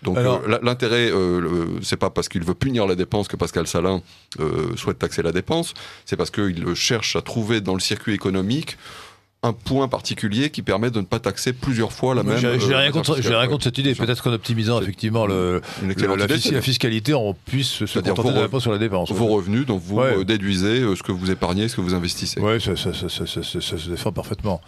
Donc euh, l'intérêt, c'est pas parce qu'il veut punir la dépense que Pascal Salin souhaite taxer la dépense, c'est parce qu'il cherche à trouver dans le circuit économique un point particulier qui permet de ne pas taxer plusieurs fois la même. Euh, j'ai rien, contre, cette idée. Peut-être qu'en optimisant effectivement le, la, fiscalité, on puisse se contenter de sur la dépense. Vos revenus, donc vous euh, déduisez euh, ce que vous épargnez, ce que vous investissez. Oui, ça, ça, se défend parfaitement.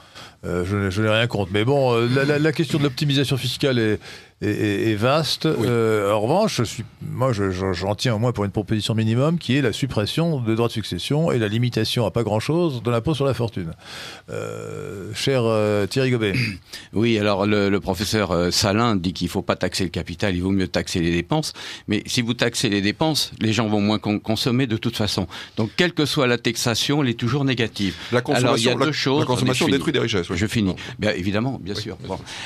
Euh, je, n'ai rien contre. Mais bon, euh, la, question de l'optimisation fiscale est, vaste. Euh, en revanche, je suis, moi, j'en tiens au moins pour une proposition minimum qui est la suppression des droits de succession et la limitation à pas grand-chose de l'impôt sur la fortune. cher Thierry Gobet. Oui, alors le, professeur Salin dit qu'il ne faut pas taxer le capital, il vaut mieux taxer les dépenses. Mais si vous taxez les dépenses, les gens vont moins consommer de toute façon. Donc, quelle que soit la taxation, elle est toujours négative. La deux choses, la consommation détruit des richesses. Je finis. Bien évidemment, bien sûr.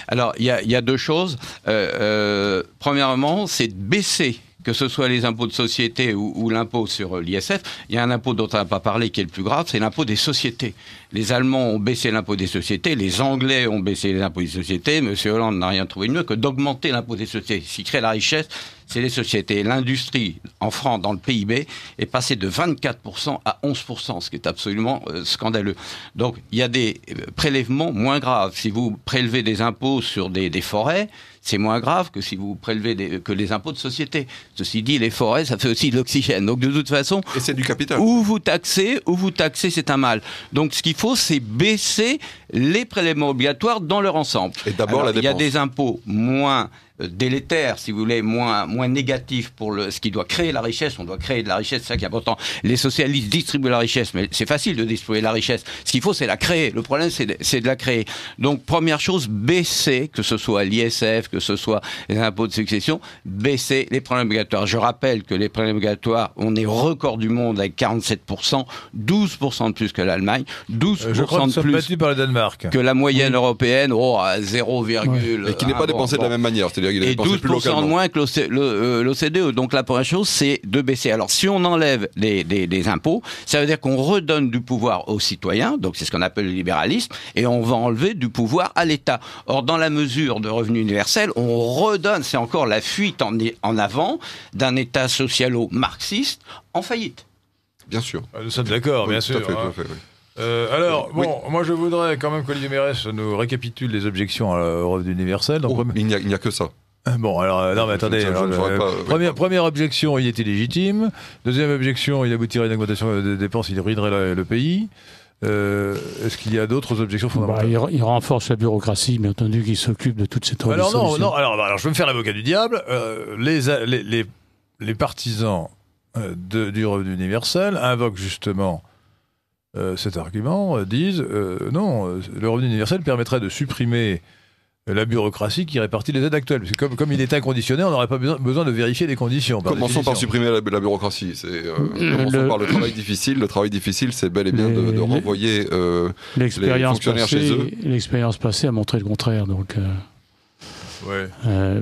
Alors, il y, a deux choses. Euh, euh, premièrement, c'est de baisser que ce soit les impôts de société ou, l'impôt sur euh, l'ISF, il y a un impôt dont on n'a pas parlé qui est le plus grave, c'est l'impôt des sociétés. Les Allemands ont baissé l'impôt des sociétés, les Anglais ont baissé l'impôt des sociétés, M. Hollande n'a rien trouvé de mieux que d'augmenter l'impôt des sociétés. Ce qui crée la richesse, c'est les sociétés. L'industrie en France, dans le PIB, est passée de 24% à 11%, ce qui est absolument euh, scandaleux. Donc il y a des euh, prélèvements moins graves. Si vous prélevez des impôts sur des forêts, c'est moins grave que si vous prélevez que les impôts de société. Ceci dit, les forêts, ça fait aussi de l'oxygène. Donc de toute façon, et c'est du capital. Où vous taxez, où vous taxez, c'est un mal. Donc ce qu'il faut, c'est baisser les prélèvements obligatoires dans leur ensemble. Et d'abord la Il y a des impôts moins euh, délétère, si vous voulez, moins, moins négatif pour le, ce qui doit créer la richesse. On doit créer de la richesse, c'est ça qui est important. Les socialistes distribuent la richesse, mais c'est facile de distribuer la richesse. Ce qu'il faut, c'est la créer. Le problème, c'est de, la créer. Donc, première chose, baisser, que ce soit l'ISF, que ce soit les impôts de succession, baisser les prélèvements obligatoires. Je rappelle que les prélèvements obligatoires, on est record du monde avec 47%, 12% de plus que l'Allemagne, 12% de euh, plus que la moyenne européenne, oh, à 0, et qui n'est pas dépensé de la même manière et 12% de moins que l'OCDE. Euh, e. Donc la première chose, c'est de baisser. Alors si on enlève les, des, impôts, ça veut dire qu'on redonne du pouvoir aux citoyens, donc c'est ce qu'on appelle le libéralisme, et on va enlever du pouvoir à l'État. Or, dans la mesure de revenu universel, on redonne, c'est encore la fuite en, en avant d'un État socialo-marxiste en faillite. Bien sûr. Ah, nous sommes d'accord, bien sûr. Tout à fait, tout à hein. fait, oui. Euh, alors, bon, moi je voudrais quand même qu'Olivier Mérès nous récapitule les objections à la revenu Universel. – il n'y a, que ça. Euh, bon, alors, euh, non, mais attendez. Je, première, objection, il était légitime. Deuxième objection, il aboutirait à une augmentation des dépenses, il ruinerait le, pays. Est-ce qu'il y a d'autres objections bah, fondamentales il, renforce la bureaucratie, bien entendu, qu'il s'occupe de toutes ces Alors, non, non alors, je vais me faire l'avocat du diable. Les, partisans du revenu universel invoquent justement euh, cet argument euh, disent euh, non, le revenu universel permettrait de supprimer la bureaucratie qui répartit les aides actuelles. Parce que comme, il est inconditionné, on n'aurait pas besoin, de vérifier les conditions. Commençons par supprimer la, bureaucratie. C'est, commençons par le travail difficile. Le travail difficile, c'est bel et bien de, renvoyer les fonctionnaires L'expérience passée a montré le contraire. Donc,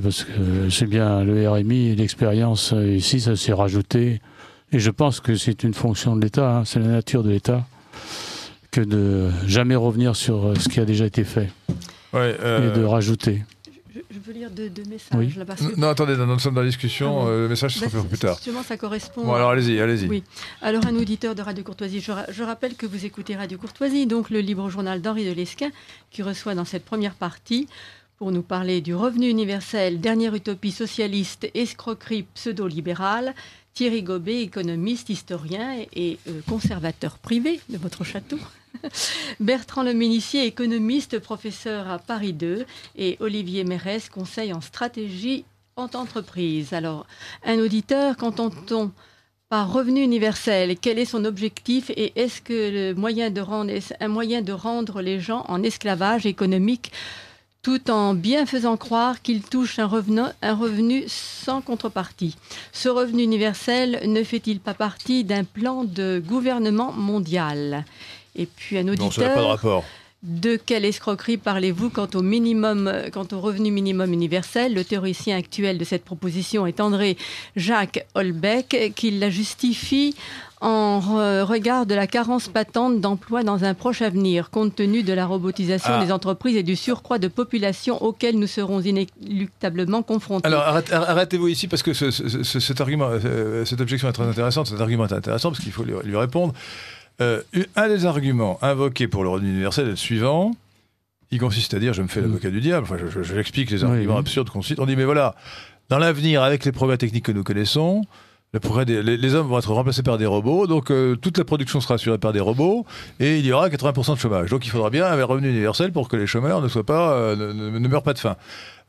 parce que c'est bien le RMI l'expérience ici, ça s'est rajouté. Et je pense que c'est une fonction de l'État, hein, c'est la nature de l'État que de jamais revenir sur euh, ce qui a déjà été fait et de euh, rajouter. Je, veux lire deux, messages là Non, attendez, nous sommes dans la discussion, ah euh, le message sera bah, plus, tard. Justement, ça correspond. Bon, alors allez-y, allez-y. Oui. Alors, un auditeur de Radio Courtoisie, je, rappelle que vous écoutez Radio Courtoisie, donc le libre journal d'Henri de Lesquin, qui reçoit dans cette première partie pour nous parler du revenu universel, dernière utopie socialiste, escroquerie pseudo-libérale, Thierry Gobet, économiste, historien et, conservateur privé de votre château. Bertrand Leménissier, économiste, professeur à Paris 2, et Olivier Mérès, conseil en stratégie en entreprise. Alors, un auditeur, qu'entend-on par revenu universel Quel est son objectif et est-ce que le moyen de rendre, un moyen de rendre les gens en esclavage économique tout en bien faisant croire qu'ils touchent un revenu sans contrepartie. Ce revenu universel ne fait-il pas partie d'un plan de gouvernement mondial et puis un auditeur. Donc ça n'a pas de rapport. De quelle escroquerie parlez-vous quant au au revenu minimum universel Le théoricien actuel de cette proposition est André Jacques Holbeck, qui la justifie en regard de la carence patente d'emplois dans un proche avenir, compte tenu de la robotisation ah. des entreprises et du surcroît de population auquel nous serons inéluctablement confrontés. Alors arrêtez-vous ici parce que cet argument, euh, cette objection est très intéressante. Cet argument est intéressant parce qu'il faut lui répondre. Euh, un des arguments invoqués pour le revenu universel est le suivant. Il consiste à dire, je me fais mm. l'avocat du diable, enfin, je, l'explique, les arguments absurdes qu'on cite. On dit, mais voilà, dans l'avenir, avec les progrès techniques que nous connaissons, les, hommes vont être remplacés par des robots, donc euh, toute la production sera assurée par des robots, et il y aura 80% de chômage. Donc il faudra bien un revenu universel pour que les chômeurs ne soient pas, euh, ne, meurent pas de faim.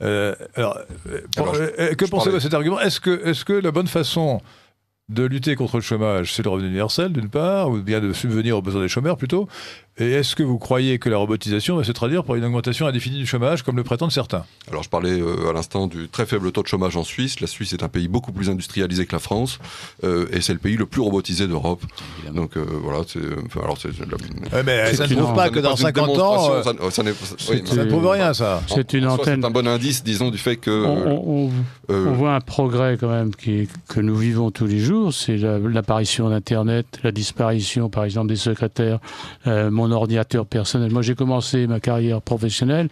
alors, eh ben, que pensez-vous de cet argument Est-ce que, est-ce que la bonne façon de lutter contre le chômage, c'est le revenu universel d'une part, ou bien de subvenir aux besoins des chômeurs plutôt. Et est-ce que vous croyez que la robotisation va se traduire par une augmentation indéfinie du chômage, comme le prétendent certains Alors je parlais euh, à l'instant du très faible taux de chômage en Suisse. La Suisse est un pays beaucoup plus industrialisé que la France, euh, et c'est le pays le plus robotisé d'Europe. Donc euh, voilà, c'est... Enfin, alors c'est mais ça ne prouve pas que dans 50 ans... Ça, ne oh, prouve rien, ça. C'est une antenne... C'est un bon indice, disons, du fait que... On, voit un progrès quand même qui, que nous vivons tous les jours c'est l'apparition d'Internet, la disparition, par exemple, des secrétaires, euh, mon ordinateur personnel. Moi, j'ai commencé ma carrière professionnelle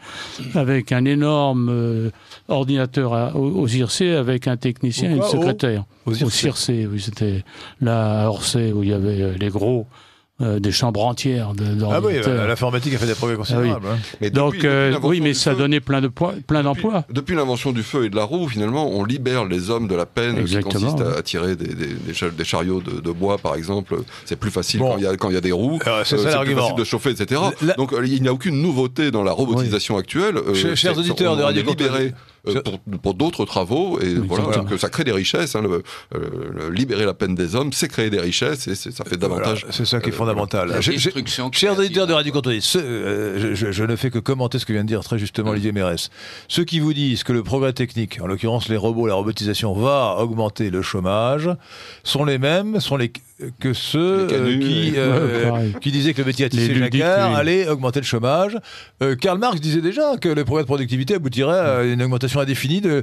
avec un énorme euh, ordinateur aux au, avec un technicien et une secrétaire. Au, au CIRC, oui, c'était là, à Orsay, où il y avait euh, les gros euh, des chambres entières Ah oui, bah, l'informatique a fait des progrès ah considérables. Hein. mais Donc, euh, oui, mais ça donnait plein d'emplois. plein depuis, depuis l'invention du feu et de la roue, finalement, on libère les hommes de la peine qui consiste à, tirer des, chariots de, bois, par exemple. C'est plus facile quand il y, a des roues. Ah, euh, c'est plus facile de chauffer, etc. Donc, il n'y a aucune nouveauté dans la robotisation actuelle. Chers auditeurs de Radio Libéré euh, pour, d'autres travaux. Et voilà, que euh, ça crée des richesses. Hein, euh, libérer la peine des hommes, c'est créer des richesses et ça fait davantage. c'est ça qui est fondamental. Chers auditeurs de Radio Cantonais, je, ne fais que commenter ce que vient de dire très justement mm. Olivier Mérès. Ceux qui vous disent que le progrès technique, en l'occurrence les robots, la robotisation, va augmenter le chômage, sont les mêmes, sont les que ceux euh, qui, euh, qui disaient que le métier à tisser jacquard allait augmenter le chômage. Euh, Karl Marx disait déjà que le progrès de productivité aboutirait à une augmentation indéfinie de,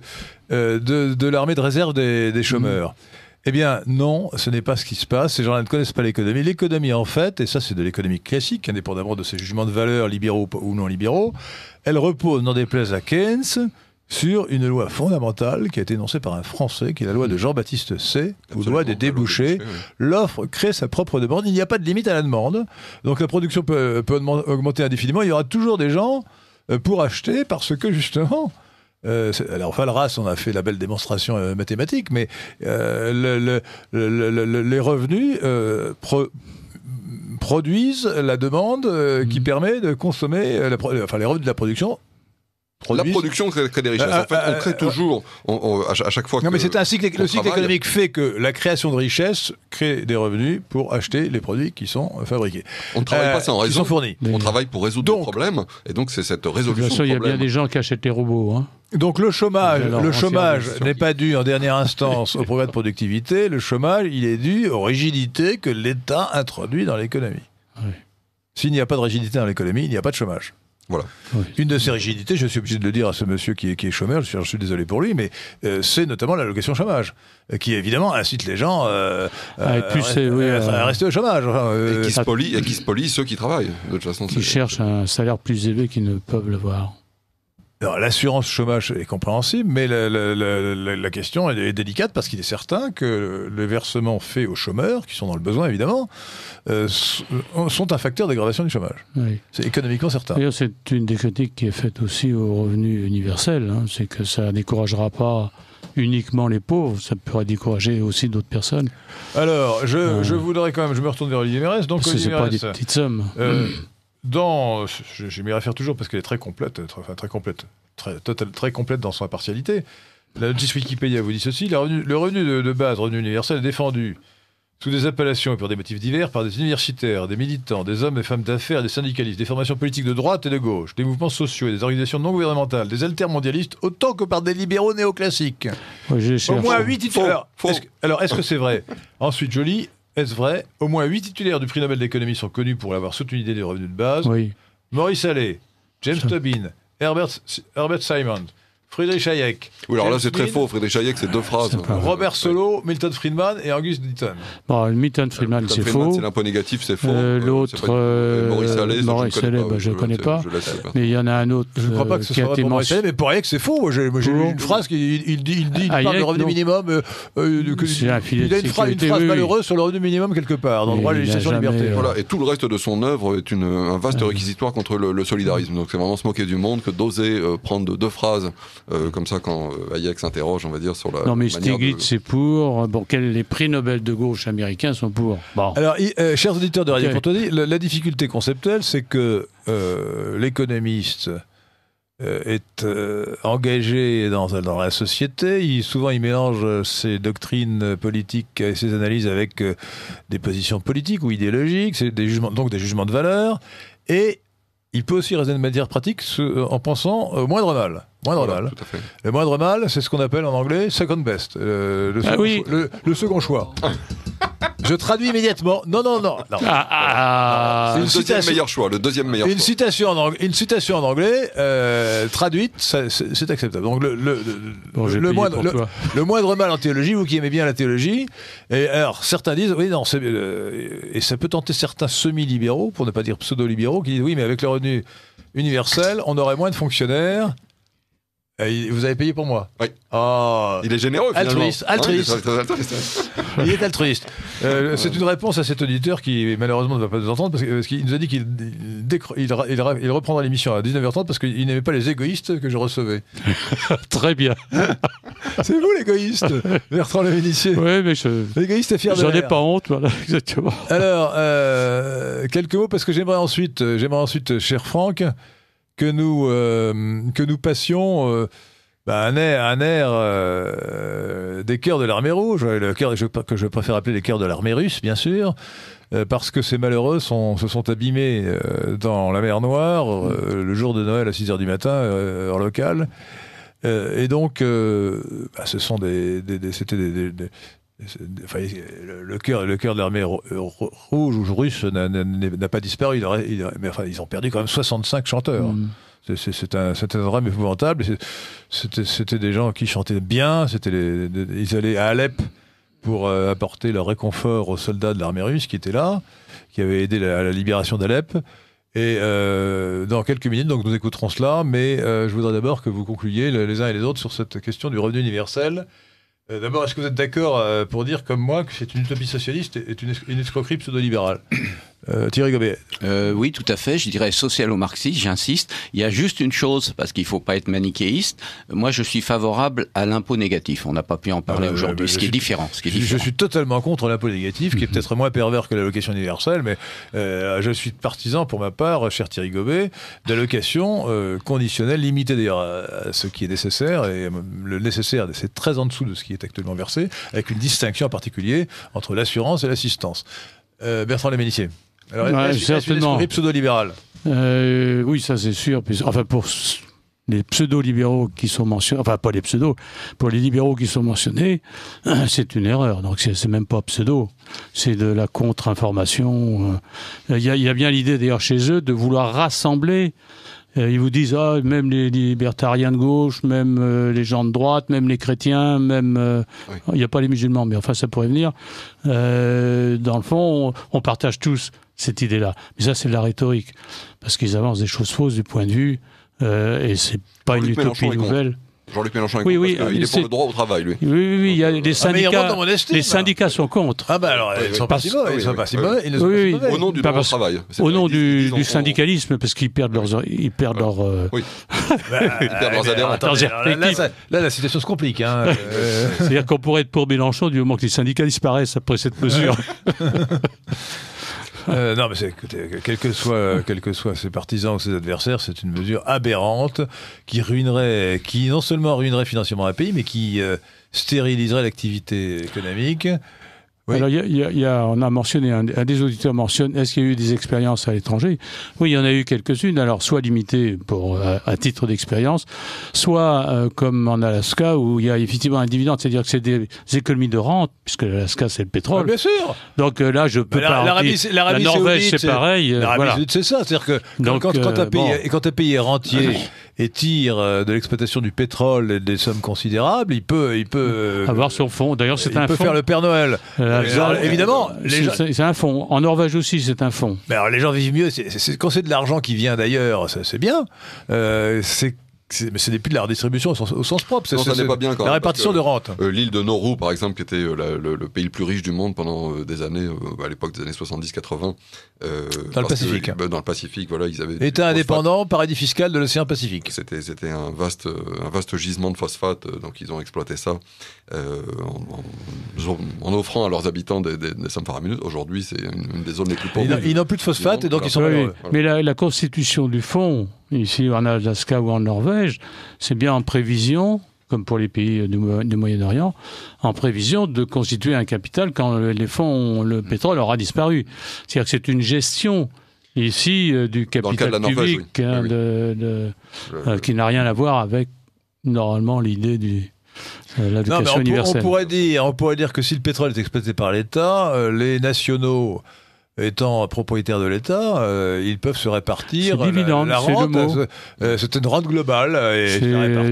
de, l'armée de réserve des, des chômeurs. Mmh. Eh bien, non, ce n'est pas ce qui se passe. Ces gens-là ne connaissent pas l'économie. L'économie, en fait, et ça, c'est de l'économie classique, indépendamment de ses jugements de valeur libéraux ou non libéraux, elle repose, des déplaise à Keynes, sur une loi fondamentale qui a été énoncée par un Français, qui est la loi de mm. Jean-Baptiste C, ou loi des débouchés. L'offre crée sa propre demande. Il n'y a pas de limite à la demande. Donc la production peut, augmenter indéfiniment. Il y aura toujours des gens euh, pour acheter parce que justement, euh, alors Falras, on a fait la belle démonstration euh, mathématique, mais euh, les revenus produisent la demande qui mm. permet de consommer, enfin les revenus de la production la production crée, des richesses. Euh, en fait, on euh, crée euh, toujours, à, chaque fois. Non, mais c'est un cycle. Le cycle économique fait que la création de richesses crée des revenus pour acheter les produits qui sont fabriqués. On ne travaille pas sans raison. sont fournis. On travaille pour résoudre le problème. et donc c'est cette résolution. Bien sûr, il y a bien des gens qui achètent les robots. Hein. Donc le chômage, le chômage n'est pas dû en dernière instance au progrès de productivité. Le chômage, il est dû aux rigidités que l'État introduit dans l'économie. S'il n'y a pas de rigidité dans l'économie, il n'y a pas de chômage. Voilà. Une de ces rigidités, je suis obligé de le dire à ce monsieur qui est, qui est chômeur, je suis, désolé pour lui, mais euh, c'est notamment l'allocation chômage, euh, qui évidemment incite les gens euh, ah, à, rester au chômage. et qui se polie, qui se polie ceux qui travaillent, de toute façon. Qui cherchent un salaire plus élevé qu'ils ne peuvent le voir. L'assurance chômage est compréhensible, mais la, question est, délicate parce qu'il est certain que les versements faits aux chômeurs, qui sont dans le besoin évidemment, euh, euh, sont un facteur d'aggravation du chômage. C'est économiquement certain. c'est une des critiques qui est faite aussi au revenu universel, hein. c'est que ça découragera pas uniquement les pauvres, ça pourrait décourager aussi d'autres personnes. Alors, je, euh. voudrais quand même, je me retourne vers Olivier Mérès. Donc, C'est pas des petites sommes. dans, je, m'y réfère toujours parce qu'elle est très complète, très, très complète, très, très complète dans son impartialité. La notice Wikipédia vous dit ceci le revenu, de, base, revenu universel, est défendu sous des appellations et pour des motifs divers par des universitaires, des militants, des hommes et femmes d'affaires, des syndicalistes, des formations politiques de droite et de gauche, des mouvements sociaux et des organisations non gouvernementales, des altermondialistes, autant que par des libéraux néoclassiques. Au moins huit titulaires. alors, est-ce que c'est vrai Ensuite, Jolie, est-ce vrai Au moins 8 titulaires du prix Nobel d'économie sont connus pour avoir soutenu l'idée des revenus de base. Maurice Allais, James Tobin, Herbert, Herbert Simon, Frédéric Hayek. Oui, alors là, c'est très faux. Frédéric Hayek, c'est deux phrases. Robert Solo, Milton Friedman et Angus Deaton. Bon, Milton Friedman, c'est faux. C'est l'impôt négatif, c'est faux. Euh, euh, l'autre, euh, Maurice Allais, Maurice bah, je ne connais pas. mais il y en a un autre. Je ne crois pas que ce soit Maurice Allais, mais pour Hayek, c'est faux. J'ai lu une phrase qui il dit, il dit ah, parle de revenu minimum. il a une phrase, malheureuse sur le revenu minimum quelque part, dans le droit à la législation liberté. Voilà, et tout le reste de son œuvre est un vaste ah. réquisitoire contre le solidarisme. Donc c'est vraiment se moquer du monde que d'oser prendre deux phrases euh, comme ça, quand euh, Hayek s'interroge, on va dire, sur la. Non, mais Stiglitz, c'est pour. Euh, bon, quel, les prix Nobel de gauche américains sont pour. Bon. Alors, chers auditeurs de Radio okay. la, difficulté conceptuelle, c'est que l'économiste est engagé dans, dans, la société. Il, souvent, il mélange ses doctrines politiques et ses analyses avec des positions politiques ou idéologiques, c'est des jugements, donc des jugements de valeur. Et il peut aussi raisonner de manière pratique euh, en pensant au euh, moindre mal. Moindre mal. Le moindre mal, c'est ce qu'on appelle en anglais second best, euh, ah le, second choix. Je traduis immédiatement. Non, non, non. Ah, ah, ah. c'est le deuxième meilleur choix. Le deuxième meilleur. Une citation en anglais, une citation en anglais euh, traduite, c'est acceptable. Donc le le, le, moindre, mal en théologie, vous qui aimez bien la théologie, et alors certains disent oui non, euh, et ça peut tenter certains semi-libéraux, pour ne pas dire pseudo-libéraux, qui disent oui mais avec le revenu universel, on aurait moins de fonctionnaires. Euh, vous avez payé pour moi. Oui. Ah. Il est généreux. Finalement. Altruiste. Ah altruiste. il est altruiste. Euh, euh, c'est une réponse à cet auditeur qui malheureusement ne va pas nous entendre parce, qu'il nous a dit qu'il il, reprendra l'émission à 19h30 parce qu'il n'aimait pas les égoïstes que je recevais. Très bien. c'est vous l'égoïste, Bertrand Le Oui, mais je. L'égoïste est fier de J'en ai pas honte, voilà, exactement. Alors, quelques mots parce que j'aimerais ensuite, j'aimerais ensuite, cher Franck que nous, euh, que nous passions euh, bah, un air, un air euh, des cœurs de l'armée rouge, le cœur que je préfère appeler les cœurs de l'armée russe, bien sûr, parce que ces malheureux se sont abîmés dans la mer Noire le jour de Noël à 6 h du matin, heure locale. et donc, bah, ce sont c'était des, le cœur, le cœur de l'armée euh, rouge ou russe n'a pas disparu. mais ils ont perdu quand même 65 chanteurs. Mm. C'est un, drame épouvantable. C'était des gens qui chantaient bien. c'était ils allaient à Alep pour euh, apporter leur réconfort aux soldats de l'armée russe qui étaient là, qui avaient aidé à la libération d'Alep. Et euh, dans quelques minutes, donc nous écouterons cela, mais je voudrais d'abord que vous concluiez les uns et les autres sur cette question du revenu universel euh, d'abord, est-ce que vous êtes d'accord euh, pour dire, comme moi, que c'est une utopie socialiste et une, escroquerie pseudo-libérale euh, Thierry Gobet. Euh, oui, tout à fait. Je dirais social ou marxiste j'insiste. Il y a juste une chose, parce qu'il ne faut pas être manichéiste. Moi, je suis favorable à l'impôt négatif. On n'a pas pu en parler euh, aujourd'hui, ce, qui est différent, Je suis totalement contre l'impôt négatif, qui est mhm. peut-être moins pervers que l'allocation universelle, mais je suis partisan, pour ma part, cher Thierry Gobet, d'allocations conditionnelle limitée, d'ailleurs, à, ce qui est nécessaire. Et le nécessaire, c'est très en dessous de ce qui est actuellement versé, avec une distinction en particulier entre l'assurance et l'assistance. Bertrand Léménissier. Alors, certainement. pseudo euh, Oui, ça c'est sûr. Enfin, pour les pseudo-libéraux qui sont mentionnés, enfin pas les pseudo. pour les libéraux qui sont mentionnés, c'est une erreur. Donc c'est, même pas pseudo, c'est de la contre-information. Euh, il y, a, bien l'idée d'ailleurs chez eux de vouloir rassembler euh, ils vous disent, ah, même les libertariens de gauche, même les gens de droite, même les chrétiens, même... Il n'y a pas les musulmans, mais enfin ça pourrait venir. dans le fond, on partage tous cette idée-là. Mais ça, c'est de la rhétorique, parce qu'ils avancent des choses fausses du point de vue, euh, et c'est pas une utopie nouvelle. Jean-Luc Mélenchon est oui, oui, parce il euh, est, pour le droit au travail, lui. Oui, oui, oui il y a ah, des syndicats, les syndicats sont contre. Ah ben alors, ils sont pas si mauvais, ils sont pas si mauvais. Au nom du droit au travail. Au nom du, du syndicalisme, parce qu'ils perdent leurs... Euh, bah, ils perdent leurs... Oui. ils perdent leurs adhérents. Là, la situation se complique. Hein, euh. C'est-à-dire qu'on pourrait être pour Mélenchon du moment que les syndicats disparaissent après cette mesure. Euh, non, mais quel que soit, ses partisans ou ses adversaires, c'est une mesure aberrante qui ruinerait, qui non seulement ruinerait financièrement un pays, mais qui euh, stériliserait l'activité économique. Alors, il y a, on a mentionné, un, des auditeurs mentionne, est-ce qu'il y a eu des expériences à l'étranger Oui, il y en a eu quelques-unes, alors soit limitées pour, euh, à, titre d'expérience, soit euh, comme en Alaska, où il y a effectivement un dividende, c'est-à-dire que c'est des économies de rente, puisque l'Alaska, c'est le pétrole. Ah, bien sûr Donc euh, là, je peux la, L'Arabie, la Norvège, c'est pareil. L'Arabie voilà. c'est ça, c'est-à-dire que quand, quand, pays tu as payé rentier... et tire euh, de l'exploitation du pétrole des sommes considérables, il peut, il peut euh, avoir son fond D'ailleurs, c'est un peut faire le Père Noël. Euh, évidemment, c'est un fonds. En Norvège aussi, c'est un fonds. Mais alors, les gens vivent mieux. c'est quand c'est de l'argent qui vient d'ailleurs, c'est bien. c'est mais ce n'est plus de la redistribution au sens, propre. Non, ça n'est pas bien La répartition de rente. Euh, l'île de Nauru, par exemple, qui était euh, le, pays le plus riche du monde pendant euh, des années, à l'époque des années 70-80. dans le Pacifique. Bah, dans le Pacifique, voilà, ils avaient. État indépendant, paradis fiscal de l'océan Pacifique. C'était, un, vaste, un vaste gisement de phosphate, donc ils ont exploité ça en, offrant à leurs habitants des, des, sommes faramineuses. Aujourd'hui, c'est une, des zones les plus pauvres. Ils n'ont plus de phosphate, et donc ils sont. mais la, la constitution du fonds ici en Alaska ou en Norvège, c'est bien en prévision, comme pour les pays du, Moyen-Orient, en prévision de constituer un capital quand les fonds, le pétrole aura disparu. C'est-à-dire que c'est une gestion ici euh, du capital public hein, euh, euh, qui n'a rien à voir avec normalement l'idée du, euh, universelle. on, pourrait dire, on pourrait dire que si le pétrole est exploité par l'État, les nationaux étant propriétaires de l'État, euh, ils peuvent se répartir la, euh, dividende, la rente. Euh, c'est une rente globale.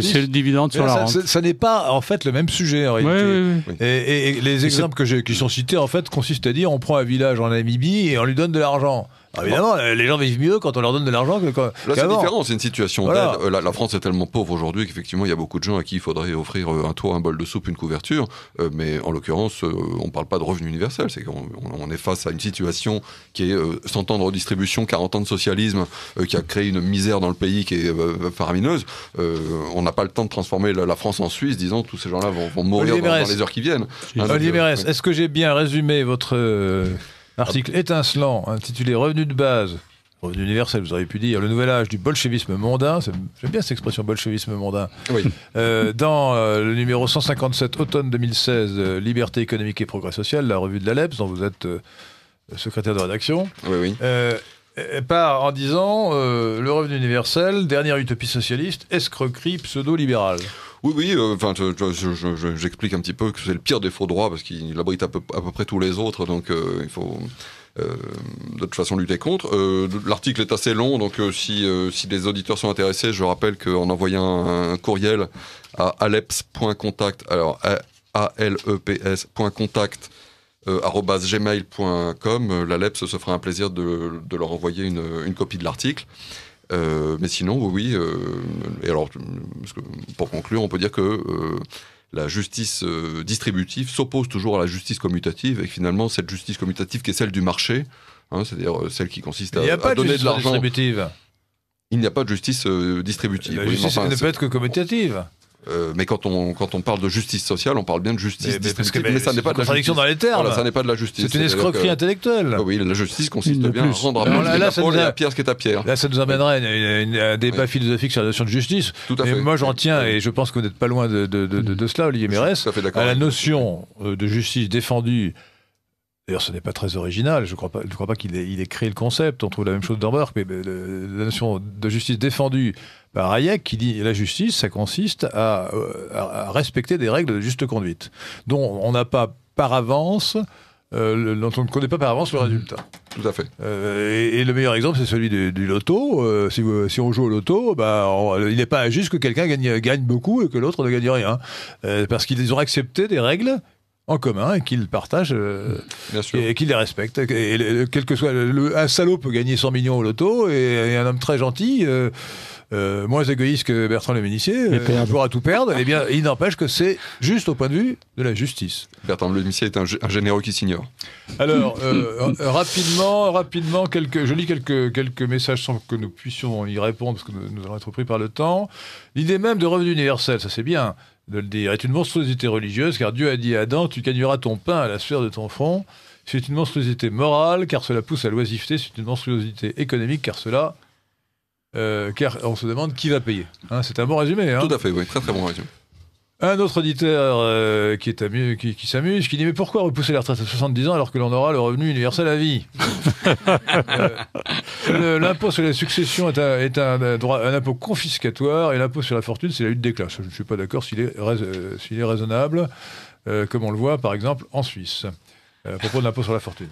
C'est le dividende sur la rente. Ça, n'est pas en fait le même sujet en réalité. Et, les exemples que qui sont cités en fait consistent à dire on prend un village en Namibie et on lui donne de l'argent. Ah, évidemment, euh, les gens vivent mieux quand on leur donne de l'argent que quand. Là, c'est différent, c'est une situation euh, la, France est tellement pauvre aujourd'hui qu'effectivement, il y a beaucoup de gens à qui il faudrait offrir euh, un toit, un bol de soupe, une couverture. mais en l'occurrence, on ne parle pas de revenu universel. C'est qu'on on est face à une situation qui est 100 ans de redistribution, 40 ans de socialisme, qui a créé une misère dans le pays qui est faramineuse. on n'a pas le temps de transformer la, France en Suisse, disons, tous ces gens-là vont, mourir dans, les heures qui viennent. Olivier hein, est-ce que j'ai bien résumé votre Article étincelant intitulé Revenu de base revenu universel, vous auriez pu dire, le nouvel âge du bolchevisme mondain, j'aime bien cette expression bolchevisme mondain, euh, dans euh, le numéro 157, automne 2016, euh, Liberté économique et progrès social, la revue de l'ALEPS, dont vous êtes secrétaire de rédaction, oui, part en disant le revenu universel, dernière utopie socialiste, escroquerie pseudo-libérale. Oui, oui, euh, enfin, j'explique un petit peu que c'est le pire des faux droits parce qu'il abrite à peu, près tous les autres, donc euh, il faut euh, de toute façon lutter contre. L'article est assez long, donc si, si les auditeurs sont intéressés, je rappelle qu'en envoyant un, courriel à aleps.contact, alors A-L-E-P-S.contact, gmail.com, l'ALEPS se fera un plaisir de, leur envoyer une, une copie de l'article. Euh, mais sinon, oui, euh, et alors, pour conclure, on peut dire que euh, la justice distributive s'oppose toujours à la justice commutative, et finalement, cette justice commutative qui est celle du marché, hein, c'est-à-dire celle qui consiste à, a pas donner de l'argent. Il n'y a pas de justice distributive. La oui, justice ne peut être que commutative. Euh, mais quand on, quand on parle de justice sociale, on parle bien de justice mais, distributive, ça n'est pas de la justice. dans les termes. ça n'est pas de la justice. C'est une escroquerie intellectuelle. Ah oui, la justice consiste bien plus. à rendre à Pierre ce qui est à Pierre. Là, ça nous amènerait à, un débat philosophique sur la notion de justice. Tout à fait. Mais moi, j'en tiens, et je pense que vous n'êtes pas loin de, de, de, de cela, Olivier Mérès, à la notion euh, de justice défendue D'ailleurs, ce n'est pas très original. Je ne crois pas, je crois pas qu'il ait, il créé le concept. On trouve la même chose dans Burke, mais la notion de justice défendue par Hayek, qui dit la justice, ça consiste à, euh, respecter des règles de juste conduite, dont on n'a pas par avance euh, dont on ne connaît pas par avance le résultat. Mmh. Tout à fait. Euh, et, le meilleur exemple, c'est celui du, loto. si, on joue au loto, bah, il n'est pas juste que quelqu'un gagne, gagne, beaucoup et que l'autre ne gagne rien. parce qu'ils ont accepté des règles en commun et qu'ils partagent euh, et, qu'ils les respectent. Et, quel que soit un salaud peut gagner 100 millions au loto et, un homme très gentil. Euh, euh, moins égoïste que Bertrand le euh, pourra à tout perdre, et eh bien, il n'empêche que c'est juste au point de vue de la justice. Bertrand Leménissier est un, un généreux qui s'ignore. Alors, rapidement, rapidement, quelques, je lis quelques, quelques messages sans que nous puissions y répondre, parce que nous, nous allons être pris par le temps. L'idée même de revenu universel, ça c'est bien de le dire, est une monstruosité religieuse, car Dieu a dit à Adam, tu gagneras ton pain à la sueur de ton front. C'est une monstruosité morale, car cela pousse à l'oisiveté. C'est une monstruosité économique, car cela... Euh, car on se demande qui va payer. Hein, c'est un bon résumé. Hein. Tout à fait, oui, très très bon résumé. Un autre auditeur euh, qui, s'amuse, qui dit Mais pourquoi repousser la retraite à 70 ans alors que l'on aura le revenu universel à vie euh, L'impôt sur la succession est, euh, un, impôt confiscatoire et l'impôt sur la fortune, c'est la lutte des classes. Je ne suis pas d'accord s'il est, est raisonnable, comme on le voit par exemple en Suisse, à propos de l'impôt sur la fortune.